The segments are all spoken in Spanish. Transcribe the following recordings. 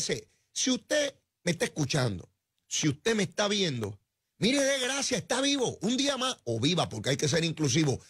sé, Si usted me está escuchando, si usted me está viendo, mire de gracia, está vivo, un día más, o viva, porque hay que ser inclusivo,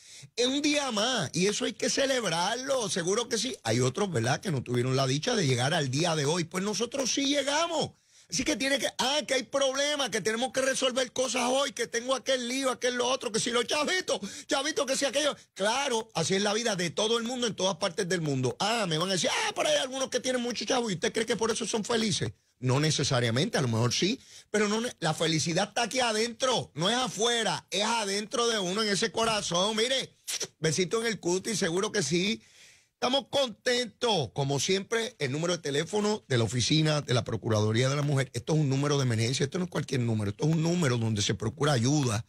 un día más, y eso hay que celebrarlo, seguro que sí. Hay otros, ¿verdad?, que no tuvieron la dicha de llegar al día de hoy, pues nosotros sí llegamos. Así que tiene que, ah, que hay problemas, que tenemos que resolver cosas hoy, que tengo aquel lío, aquel lo otro, que si lo chavito chavito que si aquello. Claro, así es la vida de todo el mundo, en todas partes del mundo. Ah, me van a decir, ah, pero hay algunos que tienen mucho chavo. y usted cree que por eso son felices. No necesariamente, a lo mejor sí, pero no, la felicidad está aquí adentro, no es afuera, es adentro de uno, en ese corazón. Mire, besito en el cuti, seguro que sí. Estamos contentos. Como siempre, el número de teléfono de la oficina de la Procuraduría de la Mujer. Esto es un número de emergencia. Esto no es cualquier número. Esto es un número donde se procura ayuda,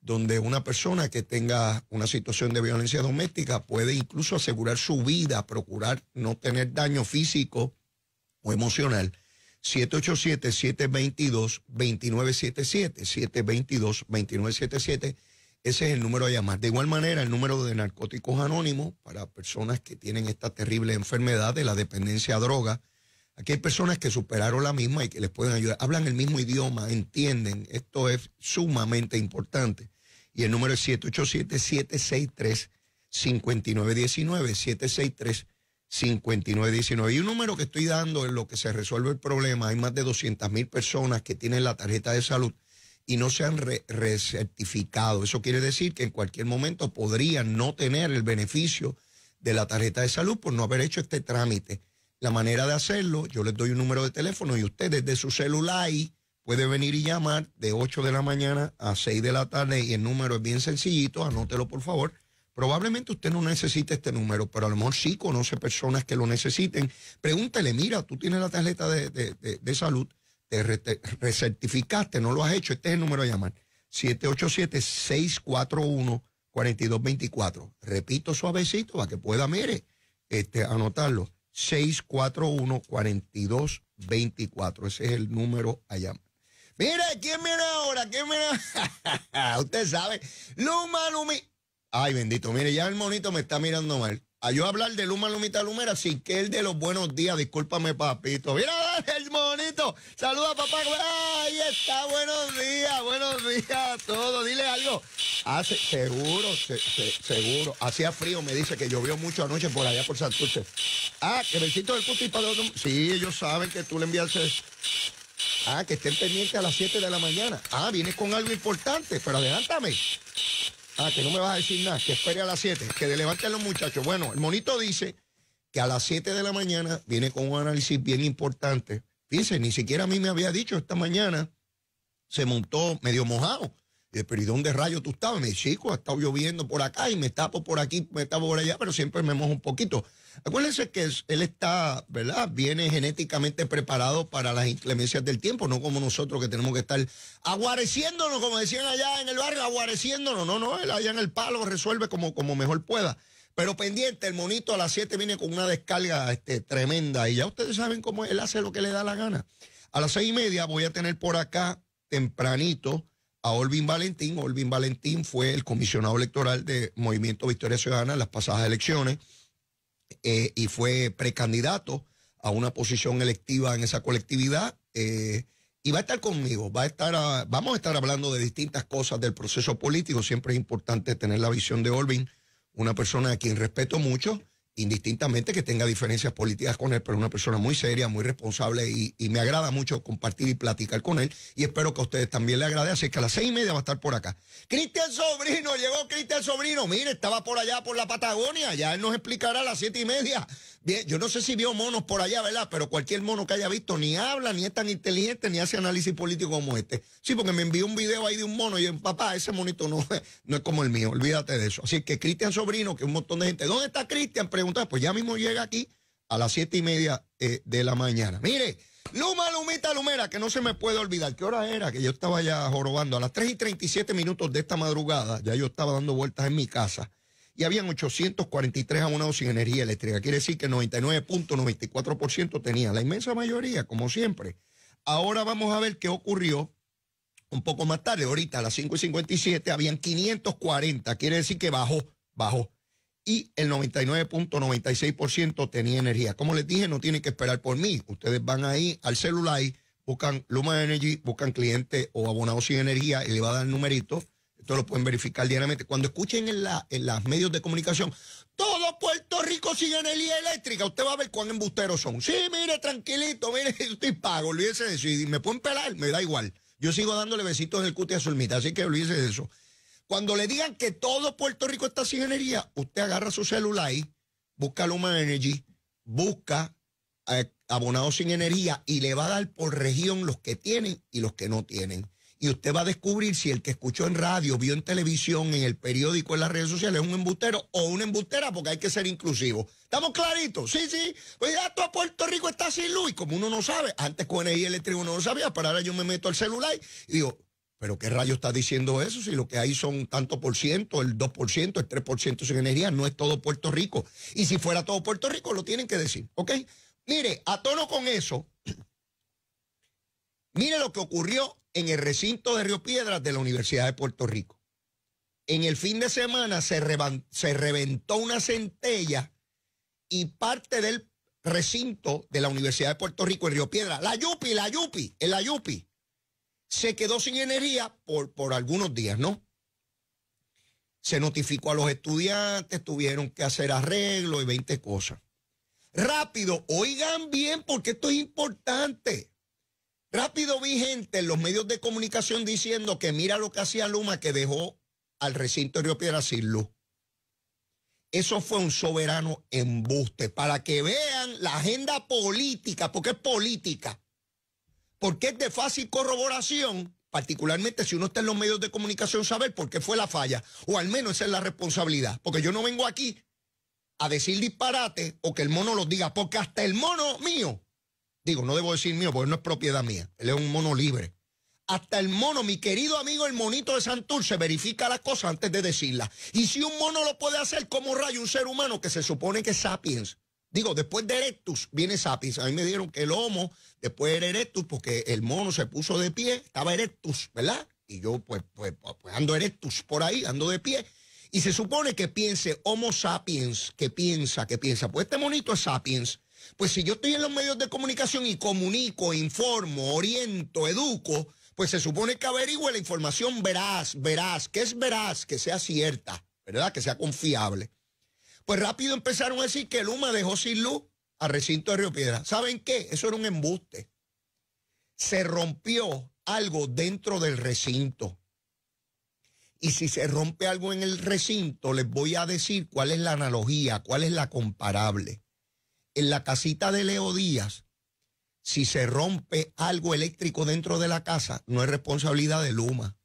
donde una persona que tenga una situación de violencia doméstica puede incluso asegurar su vida, procurar no tener daño físico o emocional. 787-722-2977. 722-2977 ese es el número de llamar. De igual manera, el número de narcóticos anónimos para personas que tienen esta terrible enfermedad de la dependencia a droga. Aquí hay personas que superaron la misma y que les pueden ayudar. Hablan el mismo idioma, entienden. Esto es sumamente importante. Y el número es 787-763-5919. 763 5919. Y un número que estoy dando en lo que se resuelve el problema, hay más de 200 mil personas que tienen la tarjeta de salud y no se han recertificado. Eso quiere decir que en cualquier momento podrían no tener el beneficio de la tarjeta de salud por no haber hecho este trámite. La manera de hacerlo, yo les doy un número de teléfono y usted desde su celular puede venir y llamar de 8 de la mañana a 6 de la tarde y el número es bien sencillito, anótelo por favor. Probablemente usted no necesite este número, pero a lo mejor sí conoce personas que lo necesiten. Pregúntele, mira, tú tienes la tarjeta de, de, de salud, te recertificaste, no lo has hecho, este es el número a llamar. 787-641-4224. Repito suavecito para que pueda, mire, este, anotarlo. 641-4224. Ese es el número a llamar. Mire, ¿quién mira ahora? ¿Quién mira? Usted sabe. Luma, Lumi. Ay, bendito. Mire, ya el monito me está mirando mal a yo hablar de Luma Lumita Lumera, sí que el de los buenos días, discúlpame, papito. Mira, el monito. Saluda, papá. Ahí está, buenos días, buenos días a todos. Dile algo. Hace, ah, seguro, seguro. Hacía frío, me dice que llovió mucho anoche por allá por Santurce. Ah, que besito del putipa otro. Sí, ellos saben que tú le enviaste. Ah, que estén pendientes a las 7 de la mañana. Ah, vienes con algo importante, pero adelántame. Ah, que no me vas a decir nada, que espere a las 7, que de levanten los muchachos. Bueno, el monito dice que a las 7 de la mañana viene con un análisis bien importante. Fíjense, ni siquiera a mí me había dicho esta mañana, se montó medio mojado. Y pero ¿y dónde rayo tú estabas? Me dice, chico, ha estado lloviendo por acá y me tapo por aquí, me tapo por allá, pero siempre me mojo un poquito. Acuérdense que él está, ¿verdad? Viene genéticamente preparado para las inclemencias del tiempo, no como nosotros que tenemos que estar aguareciéndonos, como decían allá en el barrio, aguareciéndonos. No, no, él allá en el palo resuelve como, como mejor pueda. Pero pendiente, el monito a las 7 viene con una descarga este, tremenda y ya ustedes saben cómo él hace lo que le da la gana. A las seis y media voy a tener por acá tempranito a Olvin Valentín. Olvin Valentín fue el comisionado electoral de Movimiento Victoria Ciudadana en las pasadas elecciones. Eh, y fue precandidato a una posición electiva en esa colectividad. Eh, y va a estar conmigo, va a estar vamos a estar hablando de distintas cosas del proceso político. Siempre es importante tener la visión de Olvin, una persona a quien respeto mucho indistintamente que tenga diferencias políticas con él, pero es una persona muy seria, muy responsable y, me agrada mucho compartir y platicar con él y espero que a ustedes también le agrade, así que a las seis y media va a estar por acá. Cristian Sobrino, llegó Cristian Sobrino, mire, estaba por allá, por la Patagonia, ya él nos explicará a las siete y media Bien, yo no sé si vio monos por allá, ¿verdad? Pero cualquier mono que haya visto ni habla, ni es tan inteligente, ni hace análisis político como este. Sí, porque me envió un video ahí de un mono y yo, papá, ese monito no, no es como el mío, olvídate de eso. Así que Cristian Sobrino, que un montón de gente, ¿dónde está Cristian? Pregunta, pues ya mismo llega aquí a las siete y media eh, de la mañana. Mire, Luma, Lumita, Lumera, que no se me puede olvidar. ¿Qué hora era? Que yo estaba ya jorobando. A las 3 y 37 minutos de esta madrugada, ya yo estaba dando vueltas en mi casa y habían 843 abonados sin energía eléctrica. Quiere decir que el 99.94% tenía, la inmensa mayoría, como siempre. Ahora vamos a ver qué ocurrió un poco más tarde, ahorita a las 5.57, habían 540, quiere decir que bajó, bajó. Y el 99.96% tenía energía. Como les dije, no tienen que esperar por mí. Ustedes van ahí al celular, buscan Luma Energy, buscan cliente o abonado sin energía y le va a dar el numerito, Ustedes lo pueden verificar diariamente. Cuando escuchen en, la, los medios de comunicación, todo Puerto Rico sin energía eléctrica, usted va a ver cuán embusteros son. Sí, mire, tranquilito, mire, yo estoy pago, olvídese de eso. Y me pueden pelar, me da igual. Yo sigo dándole besitos del cuti a Zulmita, así que olvídese de eso. Cuando le digan que todo Puerto Rico está sin energía, usted agarra su celular ahí, busca Luma Energy, busca eh, abonados sin energía y le va a dar por región los que tienen y los que no tienen y usted va a descubrir si el que escuchó en radio, vio en televisión, en el periódico, en las redes sociales es un embustero o una embustera, porque hay que ser inclusivo. ¿Estamos claritos? Sí, sí. Pues ya todo Puerto Rico está sin luz. como uno no sabe, antes con el el uno no sabía, pero ahora yo me meto al celular y digo, ¿pero qué rayo está diciendo eso? Si lo que hay son tanto por ciento, el 2%, el 3% sin energía, no es todo Puerto Rico. Y si fuera todo Puerto Rico, lo tienen que decir, ¿ok? Mire, a tono con eso, mire lo que ocurrió en el recinto de Río Piedras de la Universidad de Puerto Rico. En el fin de semana se, reventó una centella y parte del recinto de la Universidad de Puerto Rico en Río Piedras, la Yupi, la Yupi, en la Yupi, se quedó sin energía por, por algunos días, ¿no? Se notificó a los estudiantes, tuvieron que hacer arreglos y 20 cosas. Rápido, oigan bien porque esto es importante. Rápido vi gente en los medios de comunicación diciendo que mira lo que hacía Luma que dejó al recinto de Río Piedra sin luz. Eso fue un soberano embuste para que vean la agenda política, porque es política, porque es de fácil corroboración, particularmente si uno está en los medios de comunicación, saber por qué fue la falla, o al menos esa es la responsabilidad, porque yo no vengo aquí a decir disparate o que el mono los diga, porque hasta el mono mío Digo, no debo decir mío, porque no es propiedad mía. Él es un mono libre. Hasta el mono, mi querido amigo el monito de Santurce, verifica las cosas antes de decirlas. Y si un mono lo puede hacer, como rayo un ser humano que se supone que es sapiens? Digo, después de Erectus viene sapiens. A mí me dieron que el homo, después era Erectus, porque el mono se puso de pie, estaba Erectus, ¿verdad? Y yo pues, pues, pues ando Erectus por ahí, ando de pie. Y se supone que piense Homo sapiens, que piensa, que piensa. Pues este monito es sapiens. Pues si yo estoy en los medios de comunicación y comunico, informo, oriento, educo, pues se supone que averigüe la información veraz, veraz, que es veraz, que sea cierta, ¿verdad? Que sea confiable. Pues rápido empezaron a decir que Luma dejó sin luz al recinto de Río Piedra. ¿Saben qué? Eso era un embuste. Se rompió algo dentro del recinto. Y si se rompe algo en el recinto, les voy a decir cuál es la analogía, cuál es la comparable en la casita de Leo Díaz, si se rompe algo eléctrico dentro de la casa, no es responsabilidad de Luma,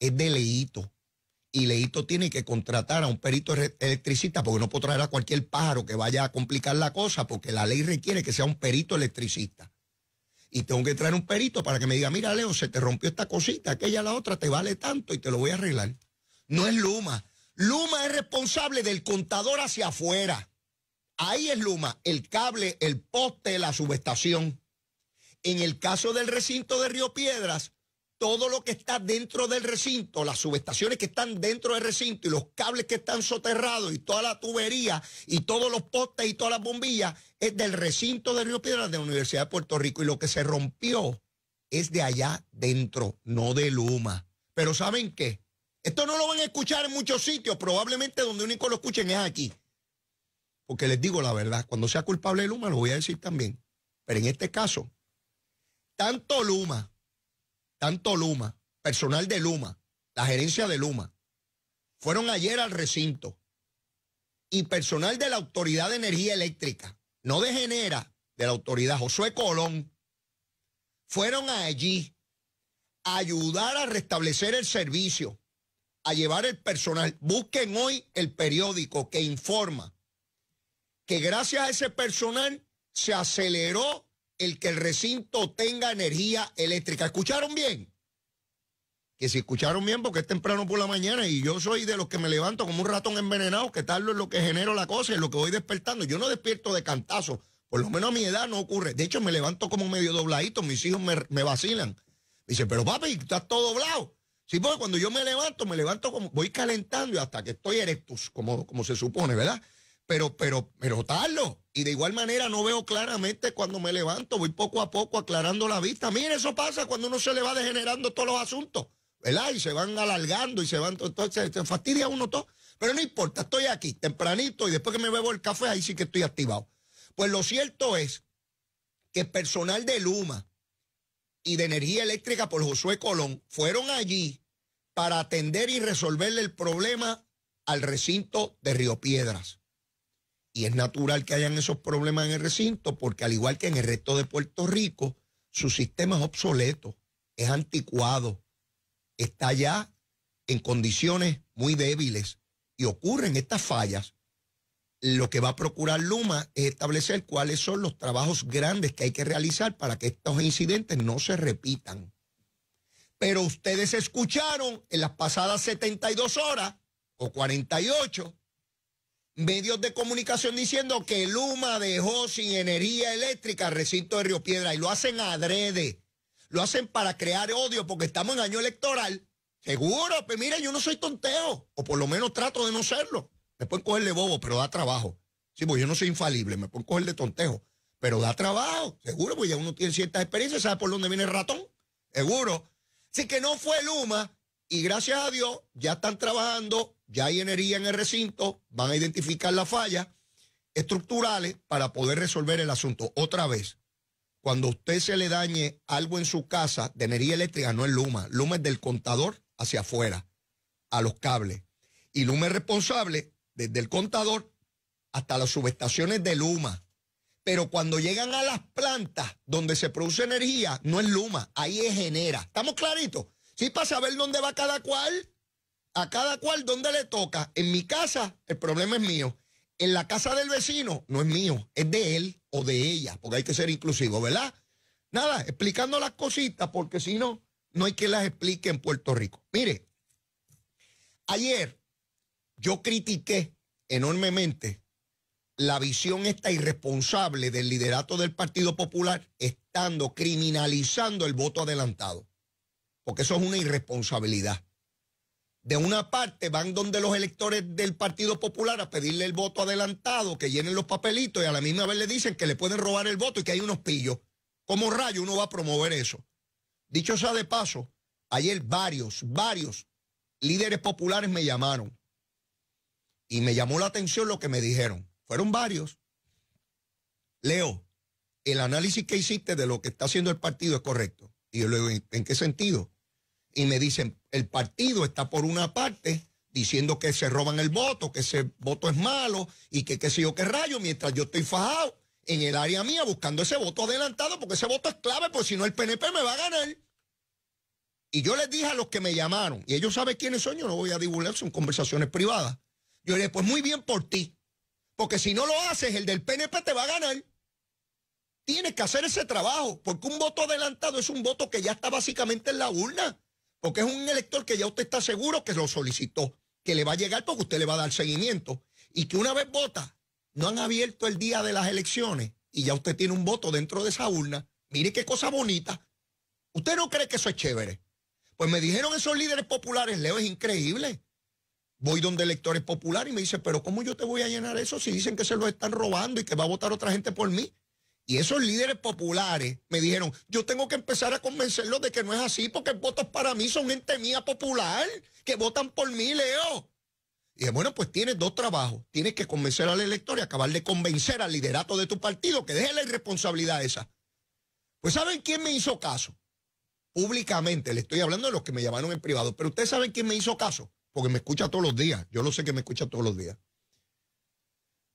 es de Leito. Y Leito tiene que contratar a un perito electricista porque no puedo traer a cualquier pájaro que vaya a complicar la cosa porque la ley requiere que sea un perito electricista. Y tengo que traer un perito para que me diga, mira Leo, se te rompió esta cosita, aquella, la otra, te vale tanto y te lo voy a arreglar. No es Luma. Luma es responsable del contador hacia afuera. Ahí es Luma, el cable, el poste, la subestación. En el caso del recinto de Río Piedras, todo lo que está dentro del recinto, las subestaciones que están dentro del recinto y los cables que están soterrados y toda la tubería y todos los postes y todas las bombillas es del recinto de Río Piedras de la Universidad de Puerto Rico y lo que se rompió es de allá dentro, no de Luma. Pero ¿saben qué? Esto no lo van a escuchar en muchos sitios, probablemente donde único lo escuchen es aquí porque les digo la verdad, cuando sea culpable Luma lo voy a decir también. Pero en este caso, tanto Luma, tanto Luma, personal de Luma, la gerencia de Luma, fueron ayer al recinto y personal de la Autoridad de Energía Eléctrica, no de Genera, de la Autoridad Josué Colón, fueron allí a ayudar a restablecer el servicio, a llevar el personal. Busquen hoy el periódico que informa que gracias a ese personal se aceleró el que el recinto tenga energía eléctrica. ¿Escucharon bien? Que si escucharon bien, porque es temprano por la mañana y yo soy de los que me levanto como un ratón envenenado, que tal es lo que genero la cosa es lo que voy despertando. Yo no despierto de cantazo, por lo menos a mi edad no ocurre. De hecho, me levanto como medio dobladito, mis hijos me, vacilan. Dice, pero papi, estás todo doblado. Sí, porque cuando yo me levanto, me levanto como, voy calentando hasta que estoy erectus, como, como se supone, ¿verdad? pero, pero, pero tarlo. Y de igual manera no veo claramente cuando me levanto, voy poco a poco aclarando la vista. Miren, eso pasa cuando uno se le va degenerando todos los asuntos, ¿verdad? Y se van alargando y se van, entonces se fastidia uno todo. Pero no importa, estoy aquí tempranito y después que me bebo el café, ahí sí que estoy activado. Pues lo cierto es que personal de Luma y de Energía Eléctrica por Josué Colón fueron allí para atender y resolverle el problema al recinto de Río Piedras. Y es natural que hayan esos problemas en el recinto porque al igual que en el resto de Puerto Rico, su sistema es obsoleto, es anticuado, está ya en condiciones muy débiles y ocurren estas fallas. Lo que va a procurar Luma es establecer cuáles son los trabajos grandes que hay que realizar para que estos incidentes no se repitan. Pero ustedes escucharon en las pasadas 72 horas o 48 medios de comunicación diciendo que Luma dejó sin energía eléctrica el recinto de Río Piedra y lo hacen adrede. Lo hacen para crear odio porque estamos en año electoral. Seguro, pero pues mira, yo no soy tonteo, o por lo menos trato de no serlo. Me pueden cogerle bobo, pero da trabajo. Sí, pues yo no soy infalible, me pueden coger de tontejo, pero da trabajo, seguro, pues ya uno tiene ciertas experiencias, sabe por dónde viene el ratón, seguro. Así que no fue Luma, y gracias a Dios ya están trabajando ya hay energía en el recinto, van a identificar las fallas estructurales para poder resolver el asunto. Otra vez, cuando a usted se le dañe algo en su casa de energía eléctrica, no es Luma. Luma es del contador hacia afuera, a los cables. Y Luma es responsable desde el contador hasta las subestaciones de Luma. Pero cuando llegan a las plantas donde se produce energía, no es Luma, ahí es genera. ¿Estamos claritos? Sí, para saber dónde va cada cual a cada cual donde le toca. En mi casa, el problema es mío. En la casa del vecino, no es mío, es de él o de ella, porque hay que ser inclusivo, ¿verdad? Nada, explicando las cositas, porque si no, no hay que las explique en Puerto Rico. Mire, ayer yo critiqué enormemente la visión esta irresponsable del liderato del Partido Popular estando criminalizando el voto adelantado, porque eso es una irresponsabilidad de una parte van donde los electores del Partido Popular a pedirle el voto adelantado, que llenen los papelitos y a la misma vez le dicen que le pueden robar el voto y que hay unos pillos. ¿Cómo rayo uno va a promover eso? Dicho sea de paso, ayer varios, varios líderes populares me llamaron y me llamó la atención lo que me dijeron. Fueron varios. Leo, el análisis que hiciste de lo que está haciendo el partido es correcto. Y yo le digo, ¿en qué sentido? Y me dicen, el partido está por una parte diciendo que se roban el voto, que ese voto es malo y que qué sé yo qué rayo, mientras yo estoy fajado en el área mía buscando ese voto adelantado, porque ese voto es clave, porque si no el PNP me va a ganar. Y yo les dije a los que me llamaron, y ellos saben quiénes son, yo no voy a divulgar, son conversaciones privadas. Yo les dije, pues muy bien por ti, porque si no lo haces, el del PNP te va a ganar. Tienes que hacer ese trabajo, porque un voto adelantado es un voto que ya está básicamente en la urna. Porque es un elector que ya usted está seguro que lo solicitó, que le va a llegar porque usted le va a dar seguimiento. Y que una vez vota, no han abierto el día de las elecciones y ya usted tiene un voto dentro de esa urna. Mire qué cosa bonita. ¿Usted no cree que eso es chévere? Pues me dijeron esos líderes populares, Leo, es increíble. Voy donde electores populares y me dice, pero ¿cómo yo te voy a llenar eso si dicen que se lo están robando y que va a votar otra gente por mí? Y esos líderes populares me dijeron, yo tengo que empezar a convencerlos de que no es así, porque votos para mí son gente mía popular, que votan por mí, Leo. Y dije, bueno, pues tienes dos trabajos. Tienes que convencer al elector y acabar de convencer al liderato de tu partido que deje la irresponsabilidad esa. Pues ¿saben quién me hizo caso? Públicamente, le estoy hablando de los que me llamaron en privado, pero ustedes saben quién me hizo caso, porque me escucha todos los días. Yo lo sé que me escucha todos los días.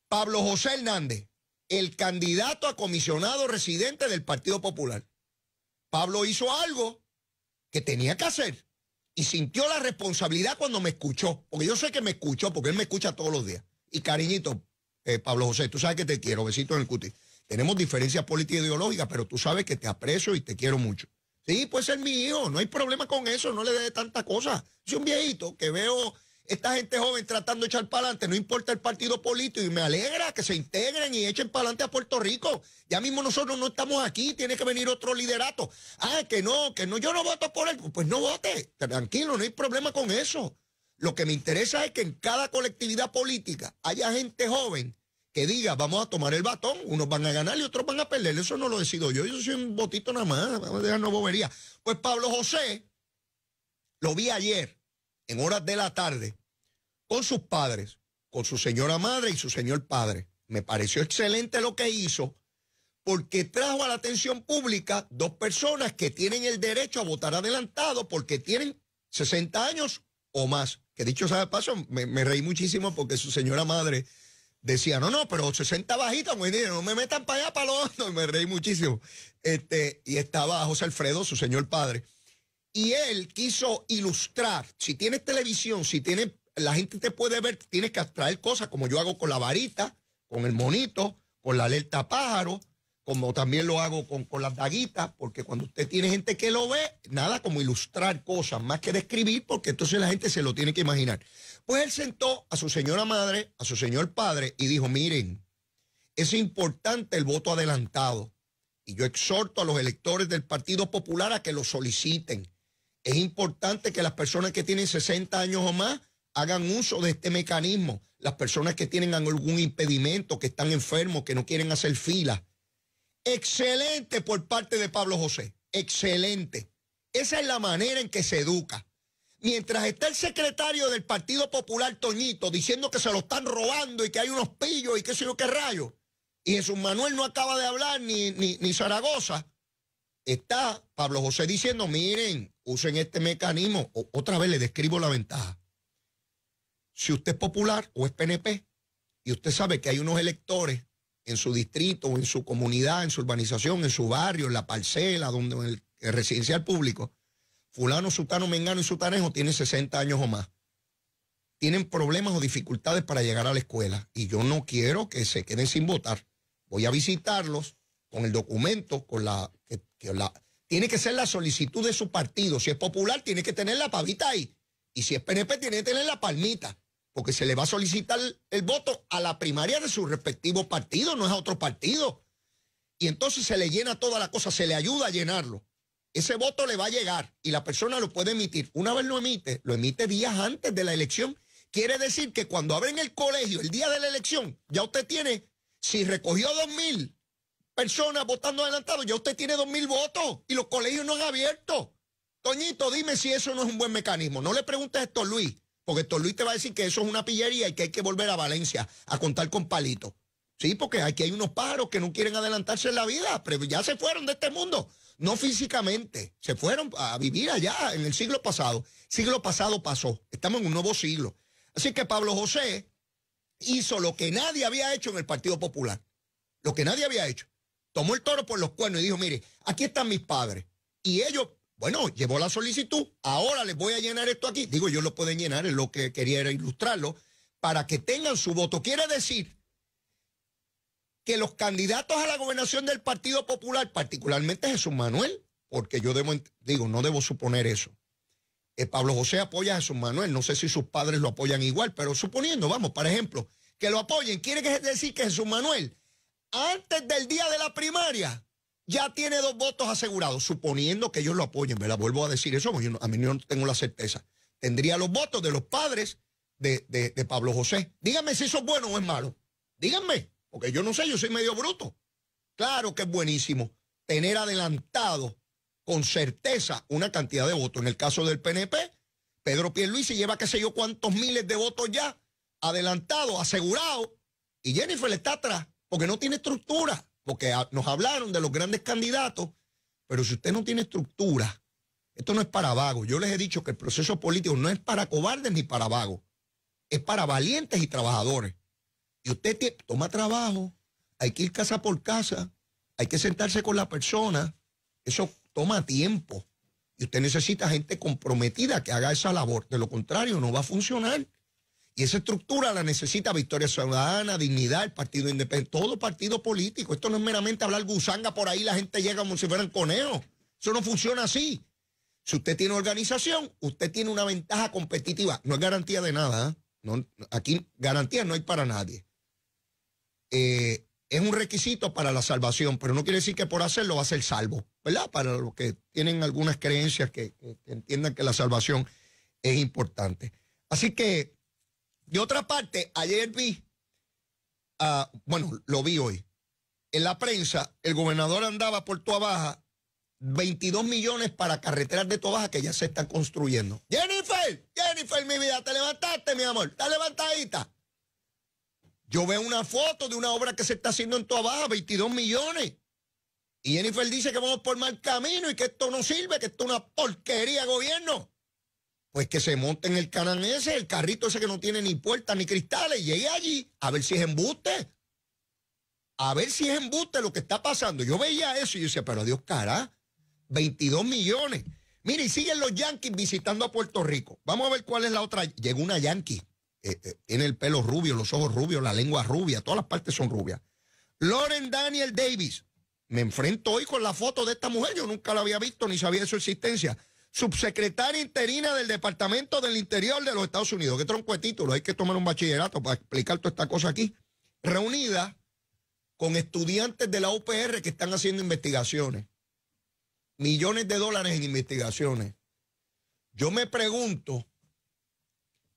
Pablo José Hernández el candidato a comisionado residente del Partido Popular. Pablo hizo algo que tenía que hacer y sintió la responsabilidad cuando me escuchó, porque yo sé que me escuchó, porque él me escucha todos los días. Y cariñito, eh, Pablo José, tú sabes que te quiero, besito en el cuti Tenemos diferencias políticas e ideológicas, pero tú sabes que te aprecio y te quiero mucho. Sí, puede ser mi hijo, no hay problema con eso, no le dé tanta cosa. Soy un viejito que veo esta gente joven tratando de echar para adelante, no importa el partido político, y me alegra que se integren y echen para adelante a Puerto Rico. Ya mismo nosotros no estamos aquí, tiene que venir otro liderato. Ah, que no, que no, yo no voto por él. Pues no vote, tranquilo, no hay problema con eso. Lo que me interesa es que en cada colectividad política haya gente joven que diga, vamos a tomar el batón, unos van a ganar y otros van a perder. Eso no lo decido yo, yo soy un botito nada más, vamos a dejarnos bobería. Pues Pablo José, lo vi ayer, en horas de la tarde, con sus padres, con su señora madre y su señor padre. Me pareció excelente lo que hizo porque trajo a la atención pública dos personas que tienen el derecho a votar adelantado porque tienen 60 años o más. Que dicho sea de paso, me, reí muchísimo porque su señora madre decía, no, no, pero 60 bajitos, muy bien, no me metan para allá, para los me reí muchísimo. Este, y estaba José Alfredo, su señor padre. Y él quiso ilustrar, si tienes televisión, si tienes la gente te puede ver, tienes que atraer cosas como yo hago con la varita, con el monito, con la alerta pájaro, como también lo hago con, con las daguitas, porque cuando usted tiene gente que lo ve, nada como ilustrar cosas, más que describir, porque entonces la gente se lo tiene que imaginar. Pues él sentó a su señora madre, a su señor padre, y dijo, miren, es importante el voto adelantado. Y yo exhorto a los electores del Partido Popular a que lo soliciten. Es importante que las personas que tienen 60 años o más hagan uso de este mecanismo. Las personas que tienen algún impedimento, que están enfermos, que no quieren hacer fila. Excelente por parte de Pablo José. Excelente. Esa es la manera en que se educa. Mientras está el secretario del Partido Popular, Toñito, diciendo que se lo están robando y que hay unos pillos y qué sé yo qué rayo, y Jesús Manuel no acaba de hablar ni, ni, Zaragoza, está Pablo José diciendo, miren, usen este mecanismo. otra vez le describo la ventaja si usted es popular o es PNP y usted sabe que hay unos electores en su distrito, en su comunidad, en su urbanización, en su barrio, en la parcela, donde en el, residencial público, fulano, sutano, mengano y sutanejo tienen 60 años o más. Tienen problemas o dificultades para llegar a la escuela y yo no quiero que se queden sin votar. Voy a visitarlos con el documento, con la la tiene que ser la solicitud de su partido. Si es popular, tiene que tener la pavita ahí. Y si es PNP, tiene que tener la palmita, porque se le va a solicitar el voto a la primaria de su respectivo partido, no es a otro partido. Y entonces se le llena toda la cosa, se le ayuda a llenarlo. Ese voto le va a llegar y la persona lo puede emitir. Una vez lo emite, lo emite días antes de la elección. Quiere decir que cuando abren el colegio el día de la elección, ya usted tiene, si recogió dos mil personas votando adelantado, ya usted tiene dos mil votos y los colegios no han abierto. Toñito, dime si eso no es un buen mecanismo. No le preguntes a Héctor Luis, porque Héctor Luis te va a decir que eso es una pillería y que hay que volver a Valencia a contar con palito. Sí, porque aquí hay unos pájaros que no quieren adelantarse en la vida, pero ya se fueron de este mundo. No físicamente, se fueron a vivir allá en el siglo pasado. Siglo pasado pasó, estamos en un nuevo siglo. Así que Pablo José hizo lo que nadie había hecho en el Partido Popular, lo que nadie había hecho. Tomó el toro por los cuernos y dijo, mire, aquí están mis padres. Y ellos bueno, llevó la solicitud, ahora les voy a llenar esto aquí. Digo, yo lo pueden llenar, es lo que quería era ilustrarlo, para que tengan su voto. Quiere decir que los candidatos a la gobernación del Partido Popular, particularmente Jesús Manuel, porque yo debo, digo, no debo suponer eso. Eh, Pablo José apoya a Jesús Manuel, no sé si sus padres lo apoyan igual, pero suponiendo, vamos, por ejemplo, que lo apoyen, quiere decir que Jesús Manuel, antes del día de la primaria, ya tiene dos votos asegurados, suponiendo que ellos lo apoyen, me la vuelvo a decir eso, porque a mí no tengo la certeza. Tendría los votos de los padres de, de, Pablo José. Díganme si eso es bueno o es malo. Díganme, porque yo no sé, yo soy medio bruto. Claro que es buenísimo tener adelantado con certeza una cantidad de votos. En el caso del PNP, Pedro Pierluisi lleva qué sé yo cuántos miles de votos ya adelantado, asegurado, y Jennifer está atrás porque no tiene estructura. Porque nos hablaron de los grandes candidatos, pero si usted no tiene estructura, esto no es para vagos. Yo les he dicho que el proceso político no es para cobardes ni para vagos, es para valientes y trabajadores. Y usted toma trabajo, hay que ir casa por casa, hay que sentarse con la persona, eso toma tiempo. Y usted necesita gente comprometida que haga esa labor, de lo contrario no va a funcionar. Y esa estructura la necesita Victoria Ciudadana, Dignidad, el Partido Independiente, todo partido político. Esto no es meramente hablar gusanga por ahí, la gente llega como si fueran conejos. Eso no funciona así. Si usted tiene organización, usted tiene una ventaja competitiva. No es garantía de nada. ¿eh? No, aquí garantía no hay para nadie. Eh, es un requisito para la salvación, pero no quiere decir que por hacerlo va a ser salvo, ¿verdad? Para los que tienen algunas creencias que entiendan que la salvación es importante. Así que de otra parte, ayer vi, ah, bueno, lo vi hoy, en la prensa, el gobernador andaba por Tuabaja, 22 millones para carreteras de Tuabaja que ya se están construyendo. Jennifer, Jennifer, mi vida, te levantaste, mi amor, está levantadita. Yo veo una foto de una obra que se está haciendo en Tuabaja, Baja, 22 millones. Y Jennifer dice que vamos por mal camino y que esto no sirve, que esto es una porquería, gobierno. Pues que se monte en el canal ese, el carrito ese que no tiene ni puertas ni cristales, Llegué allí a ver si es embuste. A ver si es embuste lo que está pasando. Yo veía eso y yo decía, pero Dios cara, 22 millones. Mire, y siguen los Yankees visitando a Puerto Rico. Vamos a ver cuál es la otra. Llegó una Yankee. en eh, eh, tiene el pelo rubio, los ojos rubios, la lengua rubia, todas las partes son rubias. Loren Daniel Davis. Me enfrento hoy con la foto de esta mujer. Yo nunca la había visto ni sabía de su existencia subsecretaria interina del Departamento del Interior de los Estados Unidos. Qué tronco de título, hay que tomar un bachillerato para explicar toda esta cosa aquí. Reunida con estudiantes de la UPR que están haciendo investigaciones. Millones de dólares en investigaciones. Yo me pregunto,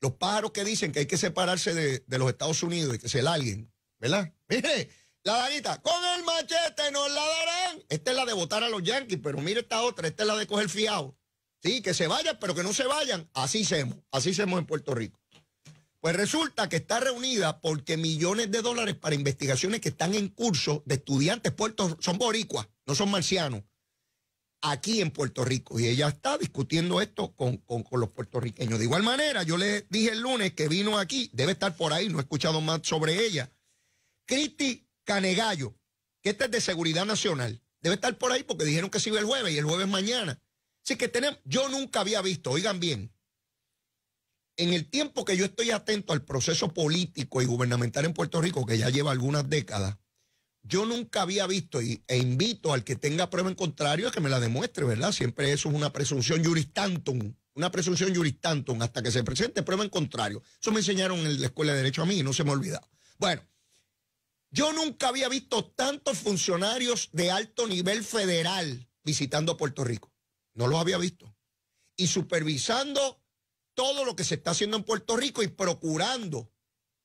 los pájaros que dicen que hay que separarse de, los Estados Unidos y que se larguen, ¿verdad? Mire, la darita, con el machete nos la darán. Esta es la de votar a los Yankees, pero mire esta otra, esta es la de coger fiado. Sí, que se vayan, pero que no se vayan. Así hacemos, así hacemos en Puerto Rico. Pues resulta que está reunida porque millones de dólares para investigaciones que están en curso de estudiantes puertos son boricuas, no son marcianos, aquí en Puerto Rico. Y ella está discutiendo esto con, con, los puertorriqueños. De igual manera, yo le dije el lunes que vino aquí, debe estar por ahí, no he escuchado más sobre ella. Cristi Canegallo, que esta es de Seguridad Nacional, debe estar por ahí porque dijeron que se iba el jueves y el jueves mañana que tenemos, yo nunca había visto, oigan bien, en el tiempo que yo estoy atento al proceso político y gubernamental en Puerto Rico, que ya lleva algunas décadas, yo nunca había visto, e invito al que tenga prueba en contrario a que me la demuestre, ¿verdad? Siempre eso es una presunción juristantum, una presunción juristantum, hasta que se presente prueba en contrario. Eso me enseñaron en la Escuela de Derecho a mí y no se me ha olvidado. Bueno, yo nunca había visto tantos funcionarios de alto nivel federal visitando Puerto Rico. No los había visto. Y supervisando todo lo que se está haciendo en Puerto Rico y procurando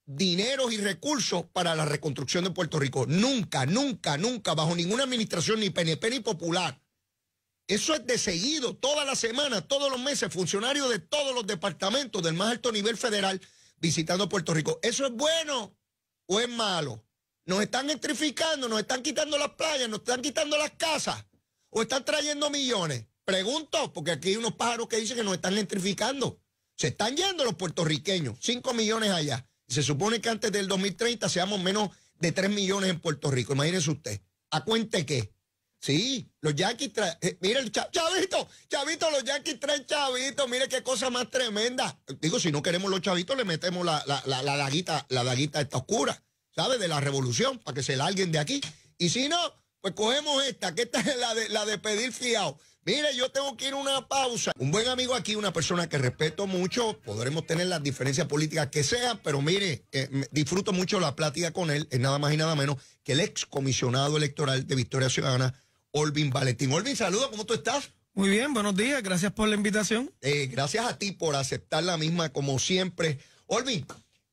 dineros y recursos para la reconstrucción de Puerto Rico. Nunca, nunca, nunca, bajo ninguna administración, ni PNP ni popular. Eso es de seguido, todas las semanas, todos los meses, funcionarios de todos los departamentos del más alto nivel federal visitando Puerto Rico. ¿Eso es bueno o es malo? Nos están electrificando, nos están quitando las playas, nos están quitando las casas o están trayendo millones. Pregunto, porque aquí hay unos pájaros que dicen que nos están gentrificando. Se están yendo los puertorriqueños, 5 millones allá. Se supone que antes del 2030 seamos menos de 3 millones en Puerto Rico. Imagínese usted. ¿A cuente qué? Sí, los yaquis traen. Eh, mire, el chavito, chavito, los yanquis traen chavito. Mire qué cosa más tremenda. Digo, si no queremos los chavitos, le metemos la, la, la, daguita, la daguita esta oscura, ¿sabe? De la revolución, para que se alguien de aquí. Y si no, pues cogemos esta, que esta es la de, la de pedir fiado. Mire, yo tengo que ir a una pausa. Un buen amigo aquí, una persona que respeto mucho, podremos tener las diferencias políticas que sean, pero mire, eh, disfruto mucho la plática con él, es nada más y nada menos que el ex comisionado electoral de Victoria Ciudadana, Olvin Valentín. Olvin, saluda, ¿cómo tú estás? Muy bien, buenos días, gracias por la invitación. Eh, gracias a ti por aceptar la misma, como siempre. Olvin,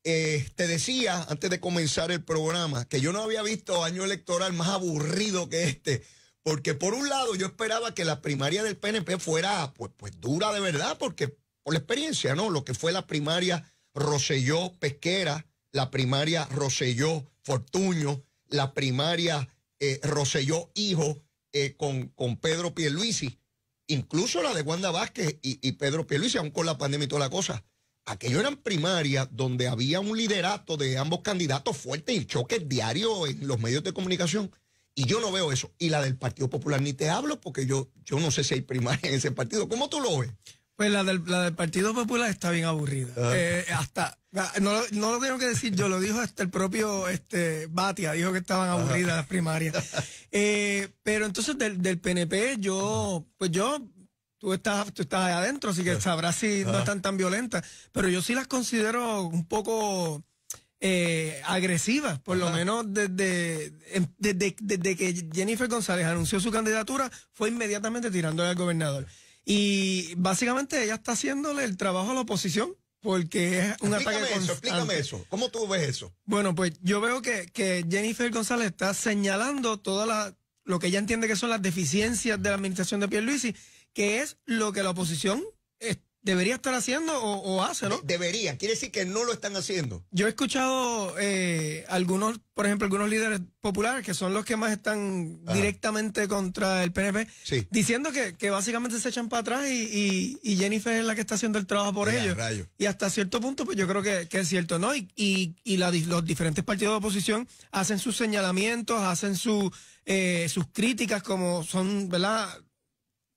eh, te decía antes de comenzar el programa que yo no había visto año electoral más aburrido que este porque por un lado yo esperaba que la primaria del PNP fuera pues, pues dura de verdad, porque por la experiencia, ¿no? Lo que fue la primaria Roselló Pesquera, la primaria Roselló Fortuño, la primaria eh, Roselló Hijo eh, con, con Pedro Pierluisi, incluso la de Wanda Vázquez y, y Pedro Pierluisi, aún con la pandemia y toda la cosa. Aquello eran primarias donde había un liderato de ambos candidatos fuerte y choques diarios en los medios de comunicación. Y yo no veo eso. Y la del Partido Popular ni te hablo porque yo, yo no sé si hay primaria en ese partido. ¿Cómo tú lo ves? Pues la del, Partido Popular está bien aburrida. Ah. Eh, hasta, no, lo tengo que decir yo, lo dijo hasta el propio este, Batia, dijo que estaban aburridas las primarias. Eh, pero entonces del, PNP, yo, pues yo tú estás, tú estás ahí adentro, así que ah. sabrás si no ah. están tan violentas. Pero yo sí las considero un poco eh, agresivas, por lo menos em, desde, desde, que Jennifer González anunció su candidatura, fue inmediatamente tirándole al gobernador. Y básicamente ella está haciéndole el trabajo a la oposición. Porque es un explícame Eso, explícame eso. ¿Cómo tú ves eso? Bueno, pues yo veo que, que Jennifer González está señalando todas las lo que ella entiende que son las deficiencias de la administración de Pierluisi, que es lo que la oposición es, debería estar haciendo o, hace, ¿no? debería, quiere decir que no lo están haciendo. Yo he escuchado eh, algunos, por ejemplo, algunos líderes populares, que son los que más están directamente contra el PNP, diciendo que, básicamente se echan para atrás y, Jennifer es la que está haciendo el trabajo por ellos. Y hasta cierto punto, pues yo creo que, es cierto, ¿no? Y, los diferentes partidos de oposición hacen sus señalamientos, hacen eh, sus críticas como son, ¿verdad?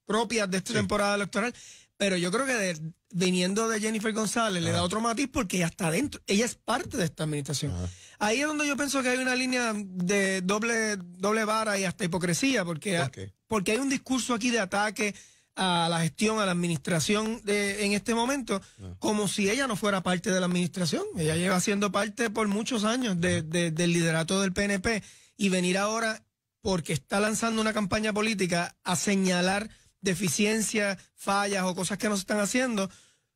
propias de esta temporada electoral. Pero yo creo que viniendo de Jennifer González le da otro matiz porque ella está dentro, ella es parte de esta administración. Ahí es donde yo pienso que hay una línea de doble, doble vara y hasta hipocresía, porque, porque hay un discurso aquí de ataque a la gestión, a la administración de, en este momento, ah. como si ella no fuera parte de la administración. Ella lleva siendo parte por muchos años del liderato del PNP y venir ahora porque está lanzando una campaña política a señalar deficiencias, fallas o cosas que no se están haciendo,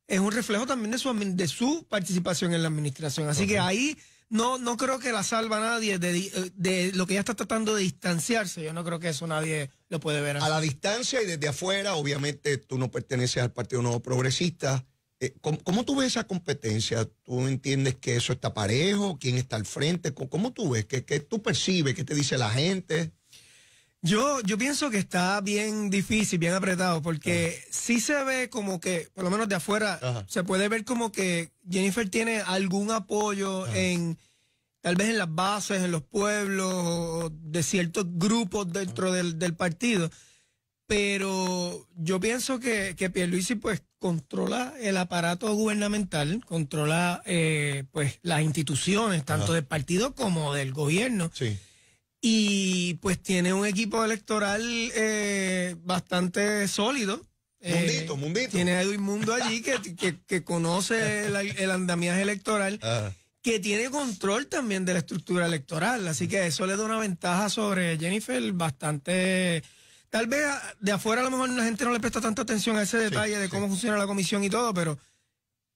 es un reflejo también de su, participación en la administración. Así que ahí no, no creo que la salva nadie eh, de, lo que ella está tratando de distanciarse. Yo no creo que eso nadie lo puede ver. A la distancia y desde afuera, obviamente tú no perteneces al Partido Nuevo Progresista. Eh, ¿cómo, tú ves esa competencia? ¿Tú entiendes que eso está parejo? ¿Quién está al frente? ¿Cómo, cómo tú ves? ¿Qué, ¿Qué, tú percibes? ¿Qué te dice la gente? Yo, yo pienso que está bien difícil, bien apretado, porque sí se ve como que, por lo menos de afuera, se puede ver como que Jennifer tiene algún apoyo en, tal vez en las bases, en los pueblos, o de ciertos grupos dentro del, del, partido. Pero yo pienso que, que Pierluisi pues controla el aparato gubernamental, controla eh, pues las instituciones, tanto del partido como del gobierno. Sí y pues tiene un equipo electoral eh, bastante sólido. mundito, eh, mundito. Tiene a Edwin Mundo allí que, que, conoce el, andamiaje electoral, que tiene control también de la estructura electoral. Así que eso le da una ventaja sobre Jennifer bastante... Tal vez de afuera a lo mejor la gente no le presta tanta atención a ese detalle de cómo funciona la comisión y todo, pero,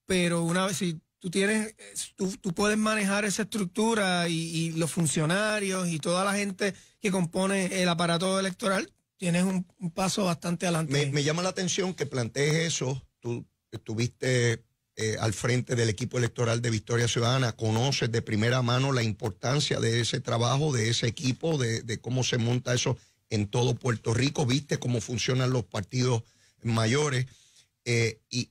pero una vez si tú tienes, tú, puedes manejar esa estructura y, los funcionarios y toda la gente que compone el aparato electoral, tienes un, paso bastante adelante. Me, llama la atención que plantees eso, tú estuviste eh, al frente del equipo electoral de Victoria Ciudadana, conoces de primera mano la importancia de ese trabajo, de ese equipo, de, de cómo se monta eso en todo Puerto Rico, viste cómo funcionan los partidos mayores. Eh, y,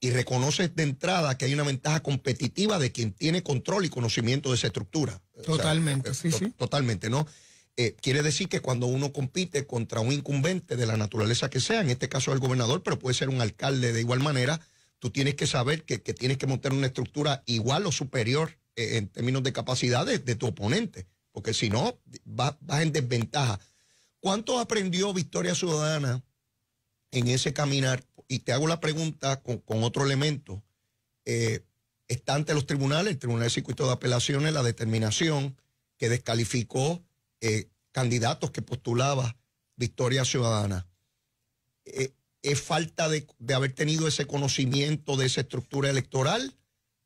y, reconoces de entrada que hay una ventaja competitiva de quien tiene control y conocimiento de esa estructura. Totalmente, eh, sí, sí. Totalmente, ¿no? Eh, quiere decir que cuando uno compite contra un incumbente de la naturaleza que sea, en este caso el gobernador, pero puede ser un alcalde de igual manera, tú tienes que saber que, tienes que montar una estructura igual o superior en términos de capacidades de tu oponente, porque si no, vas en desventaja. ¿Cuánto aprendió Victoria Ciudadana en ese caminar y te hago la pregunta con, otro elemento. Eh, está ante los tribunales, el Tribunal de Circuito de Apelaciones, la determinación que descalificó eh, candidatos que postulaba Victoria Ciudadana. Eh, ¿Es falta de, haber tenido ese conocimiento de esa estructura electoral?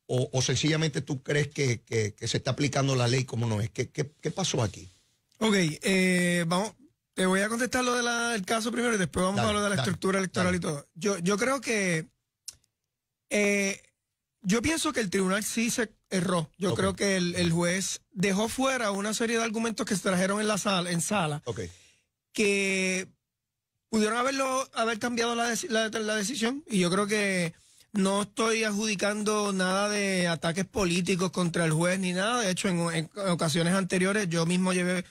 ¿O, sencillamente tú crees que, se está aplicando la ley como no es? ¿Qué, pasó aquí? Ok, vamos, te voy a contestar lo del caso primero y después vamos a hablar de la estructura electoral y todo. Yo, yo creo que. Eh, yo pienso que el tribunal sí se erró. Yo creo que el, juez dejó fuera una serie de argumentos que se trajeron en la sala, en sala que pudieron haberlo, haber cambiado la, decisión. Y yo creo que no estoy adjudicando nada de ataques políticos contra el juez ni nada. De hecho, en ocasiones anteriores yo mismo llevé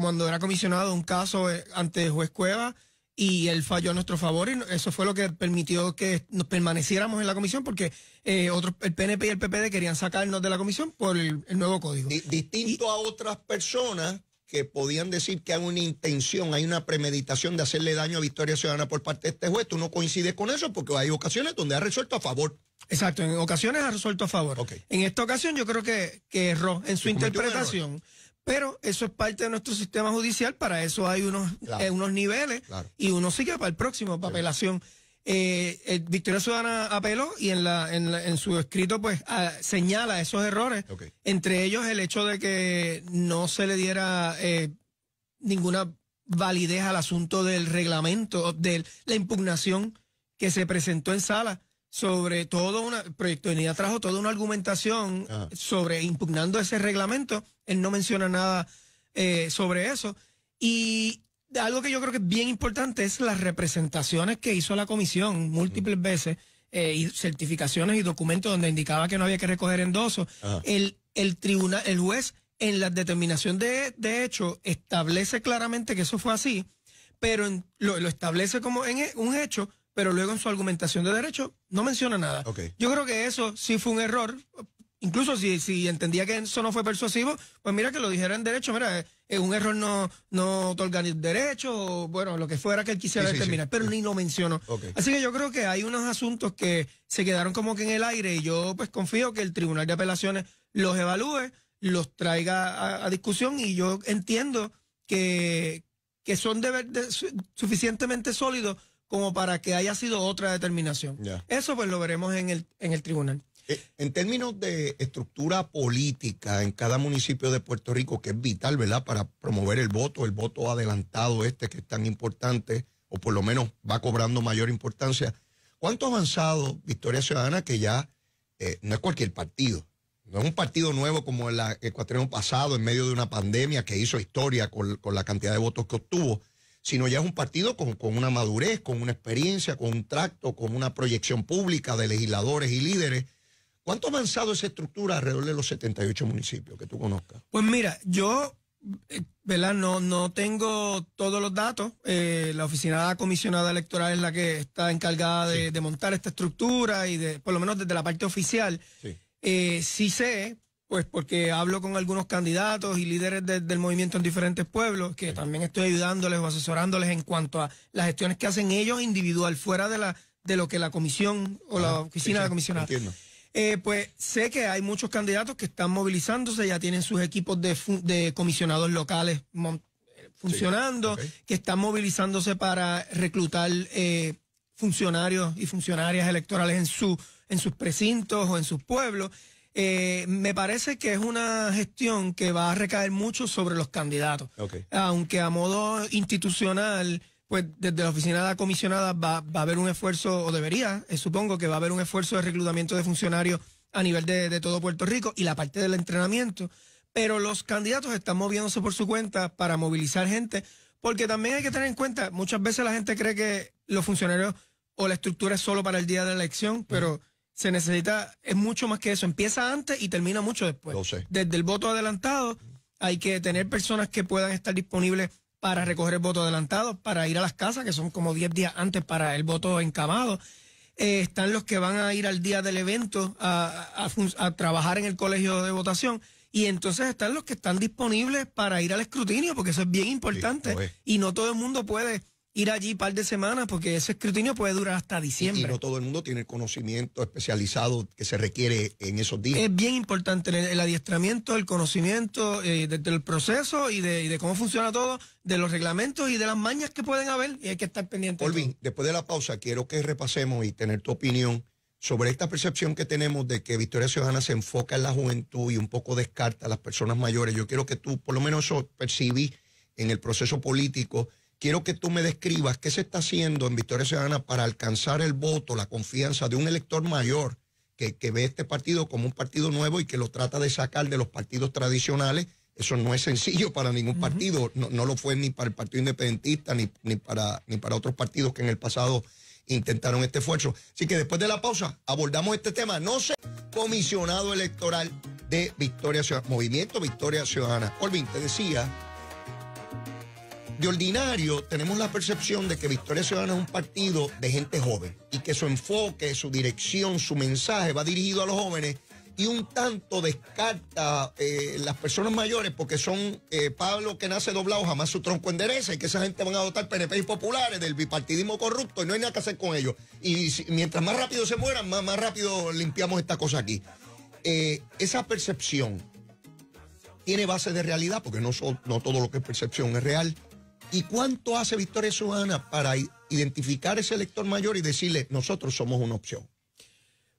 cuando era comisionado un caso eh, ante el juez Cueva y él falló a nuestro favor y eso fue lo que permitió que nos permaneciéramos en la comisión porque eh, otros el PNP y el PPD querían sacarnos de la comisión por el, nuevo código. distinto a otras personas que podían decir que hay una intención, hay una premeditación de hacerle daño a Victoria Ciudadana por parte de este juez. Tú no coincides con eso porque hay ocasiones donde ha resuelto a favor. Exacto, en ocasiones ha resuelto a favor. En esta ocasión yo creo que, que erró en su interpretación. Pero eso es parte de nuestro sistema judicial, para eso hay unos, eh, unos niveles y uno sigue para el próximo, para apelación. Eh, eh, Victoria Ciudadana apeló y en, la, en, su escrito pues ah, señala esos errores, entre ellos el hecho de que no se le diera eh, ninguna validez al asunto del reglamento, de la impugnación que se presentó en sala sobre todo una, proyecto de unidad trajo toda una argumentación ah. sobre impugnando ese reglamento él no menciona nada eh, sobre eso. Y algo que yo creo que es bien importante es las representaciones que hizo la comisión múltiples veces eh, y certificaciones y documentos donde indicaba que no había que recoger endosos. El, el tribunal, el juez en la determinación de, hecho establece claramente que eso fue así, pero lo, establece como en e, un hecho, pero luego en su argumentación de derecho no menciona nada. Yo creo que eso sí fue un error Incluso si, si entendía que eso no fue persuasivo, pues mira que lo dijera en derecho, mira, es eh, eh, un error no, no ni derecho, o bueno, lo que fuera que él quisiera determinar, pero ni lo mencionó. Así que yo creo que hay unos asuntos que se quedaron como que en el aire y yo pues confío que el Tribunal de Apelaciones los evalúe, los traiga a, discusión y yo entiendo que, que son de, suficientemente sólidos como para que haya sido otra determinación. Eso pues lo veremos en el, en el tribunal. Eh, en términos de estructura política en cada municipio de Puerto Rico, que es vital, ¿verdad? Para promover el voto, el voto adelantado este que es tan importante, o por lo menos va cobrando mayor importancia. ¿Cuánto ha avanzado Victoria Ciudadana que ya eh, no es cualquier partido? No es un partido nuevo como el, ecuatoriano pasado, en medio de una pandemia que hizo historia con, la cantidad de votos que obtuvo, sino ya es un partido con una madurez, con una experiencia, con un tracto, con una proyección pública de legisladores y líderes ¿Cuánto ha avanzado esa estructura alrededor de los 78 municipios que tú conozcas? Pues mira, yo eh, ¿verdad? No, no tengo todos los datos. Eh, la oficina comisionada electoral es la que está encargada de, montar esta estructura y de, por lo menos desde la parte oficial. Sí, eh, sé, pues porque hablo con algunos candidatos y líderes del movimiento en diferentes pueblos, que también estoy ayudándoles o asesorándoles en cuanto a las gestiones que hacen ellos individual, fuera de la de lo que la comisión o ah, la oficina de comisionada. Eh, pues sé que hay muchos candidatos que están movilizándose, ya tienen sus equipos de, comisionados locales eh, funcionando, que están movilizándose para reclutar eh, funcionarios y funcionarias electorales en, su, en sus precintos o en sus pueblos. me parece que es una gestión que va a recaer mucho sobre los candidatos. Aunque a modo institucional pues desde la oficina de comisionada va, a haber un esfuerzo, o debería, eh, supongo que va a haber un esfuerzo de reclutamiento de funcionarios a nivel de, todo Puerto Rico y la parte del entrenamiento. Pero los candidatos están moviéndose por su cuenta para movilizar gente, porque también hay que tener en cuenta, muchas veces la gente cree que los funcionarios o la estructura es solo para el día de la elección, pero se necesita, es mucho más que eso, empieza antes y termina mucho después. Desde el voto adelantado hay que tener personas que puedan estar disponibles para recoger el voto adelantado, para ir a las casas, que son como 10 días antes para el voto encamado. Eh, están los que van a ir al día del evento a, trabajar en el colegio de votación. Y entonces están los que están disponibles para ir al escrutinio, porque eso es bien importante. y no todo el mundo puede ir allí un par de semanas porque ese escrutinio puede durar hasta diciembre. Y, no todo el mundo tiene el conocimiento especializado que se requiere en esos días. Es bien importante el, adiestramiento, el conocimiento eh, del proceso y de, cómo funciona todo, de los reglamentos y de las mañas que pueden haber y hay que estar pendiente. Olvin, después de la pausa quiero que repasemos y tener tu opinión sobre esta percepción que tenemos de que Victoria Ciudadana se enfoca en la juventud y un poco descarta a las personas mayores. Yo quiero que tú por lo menos eso percibí en el proceso político Quiero que tú me describas qué se está haciendo en Victoria Ciudadana para alcanzar el voto, la confianza de un elector mayor que, ve este partido como un partido nuevo y que lo trata de sacar de los partidos tradicionales eso no es sencillo para ningún partido, no, lo fue ni para el Partido Independentista, ni, para, ni para otros partidos que en el pasado intentaron este esfuerzo. Así que después de la pausa abordamos este tema. No sé, comisionado electoral de Victoria Ciudadana, Movimiento Victoria Ciudadana. Olvin, te decía de ordinario, tenemos la percepción de que Victoria Ciudadana es un partido de gente joven y que su enfoque, su dirección, su mensaje va dirigido a los jóvenes y un tanto descarta eh, las personas mayores porque son eh, Pablo que nace doblado, jamás su tronco endereza y que esa gente van a adoptar PNP populares del bipartidismo corrupto y no hay nada que hacer con ellos. Y mientras más rápido se mueran, más, rápido limpiamos esta cosa aquí. Eh, esa percepción tiene base de realidad porque no, no todo lo que es percepción es real. ¿Y cuánto hace Victoria Ciudadana para identificar ese elector mayor y decirle, nosotros somos una opción?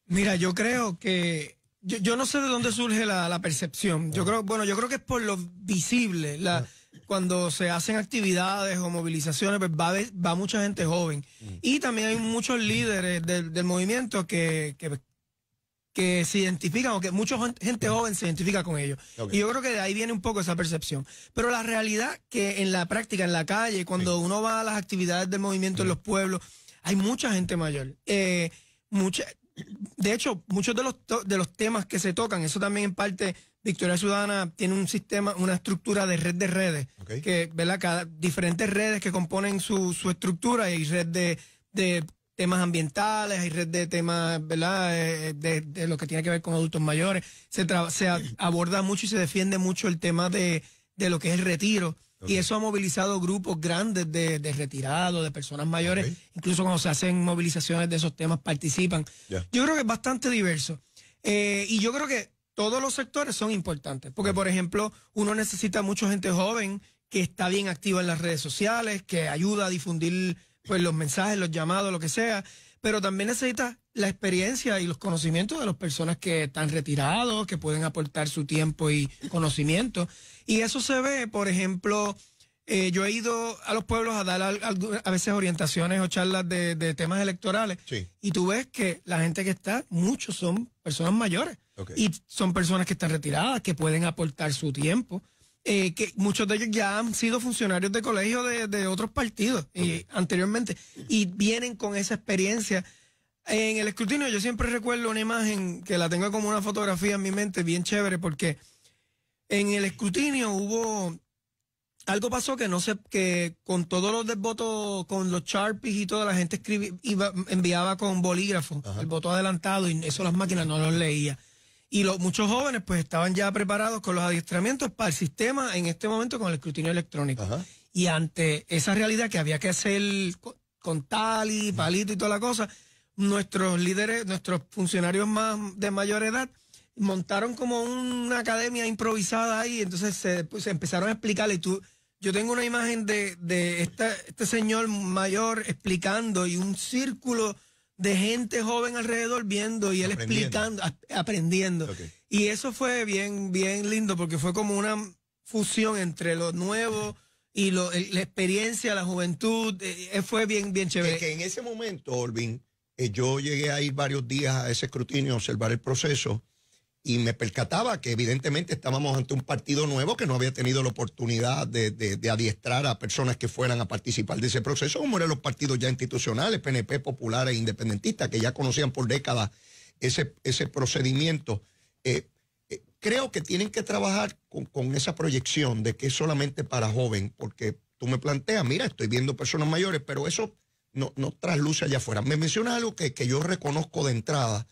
Mira, yo creo que. Yo, no sé de dónde surge la, percepción. Yo ah. creo, bueno, yo creo que es por lo visible. Ah. Cuando se hacen actividades o movilizaciones, pues va, mucha gente joven. Mm. Y también hay muchos líderes del, movimiento que, que se identifican o que mucha gente joven se identifica con ellos. Y yo creo que de ahí viene un poco esa percepción. Pero la realidad que en la práctica, en la calle, cuando uno va a las actividades del movimiento en los pueblos, hay mucha gente mayor. Eh, de hecho, muchos de los, de los temas que se tocan, eso también en parte Victoria Ciudadana tiene un sistema, una estructura de red de redes, que, ¿verdad? Cada, diferentes redes que componen su, estructura y red de temas ambientales, hay red de temas, ¿verdad? Eh, eh, de, lo que tiene que ver con adultos mayores. Se, se aborda mucho y se defiende mucho el tema de, de lo que es el retiro. Y eso ha movilizado grupos grandes de, de retirados, de personas mayores. Incluso cuando se hacen movilizaciones de esos temas, participan. Yo creo que es bastante diverso. Eh, y yo creo que todos los sectores son importantes. Porque, por ejemplo, uno necesita mucha gente joven que está bien activa en las redes sociales, que ayuda a difundir pues los mensajes, los llamados, lo que sea, pero también necesita la experiencia y los conocimientos de las personas que están retirados, que pueden aportar su tiempo y conocimiento. Y eso se ve, por ejemplo, eh, yo he ido a los pueblos a dar a, veces orientaciones o charlas de, temas electorales y tú ves que la gente que está, muchos son personas mayores y son personas que están retiradas, que pueden aportar su tiempo. Eh, que muchos de ellos ya han sido funcionarios de colegio de, otros partidos eh, anteriormente y vienen con esa experiencia. En el escrutinio yo siempre recuerdo una imagen que la tengo como una fotografía en mi mente bien chévere porque en el escrutinio hubo algo pasó que no sé que con todos los desvotos con los sharpies y toda la gente escribía enviaba con bolígrafo el voto adelantado y eso las máquinas no los leía. Y los, muchos jóvenes pues estaban ya preparados con los adiestramientos para el sistema en este momento con el escrutinio electrónico. Y ante esa realidad que había que hacer con, tal y palito y toda la cosa, nuestros líderes, nuestros funcionarios más de mayor edad montaron como una academia improvisada ahí, entonces se, pues, empezaron a explicarle. Tú, yo tengo una imagen de, de este señor mayor explicando y un círculo de gente joven alrededor viendo y él explicando, aprendiendo. Y eso fue bien, bien lindo porque fue como una fusión entre lo nuevo y lo, la experiencia, la juventud. Eh, eh, fue bien, bien chévere. que en ese momento, Olvin, eh, yo llegué a ir varios días a ese escrutinio, a observar el proceso y me percataba que evidentemente estábamos ante un partido nuevo que no había tenido la oportunidad de, de, adiestrar a personas que fueran a participar de ese proceso, como eran los partidos ya institucionales, PNP, Popular e Independentista, que ya conocían por décadas ese, ese procedimiento. Eh, eh, creo que tienen que trabajar con, esa proyección de que es solamente para joven, porque tú me planteas, mira, estoy viendo personas mayores, pero eso no, trasluce allá afuera. Me mencionas algo que, que yo reconozco de entrada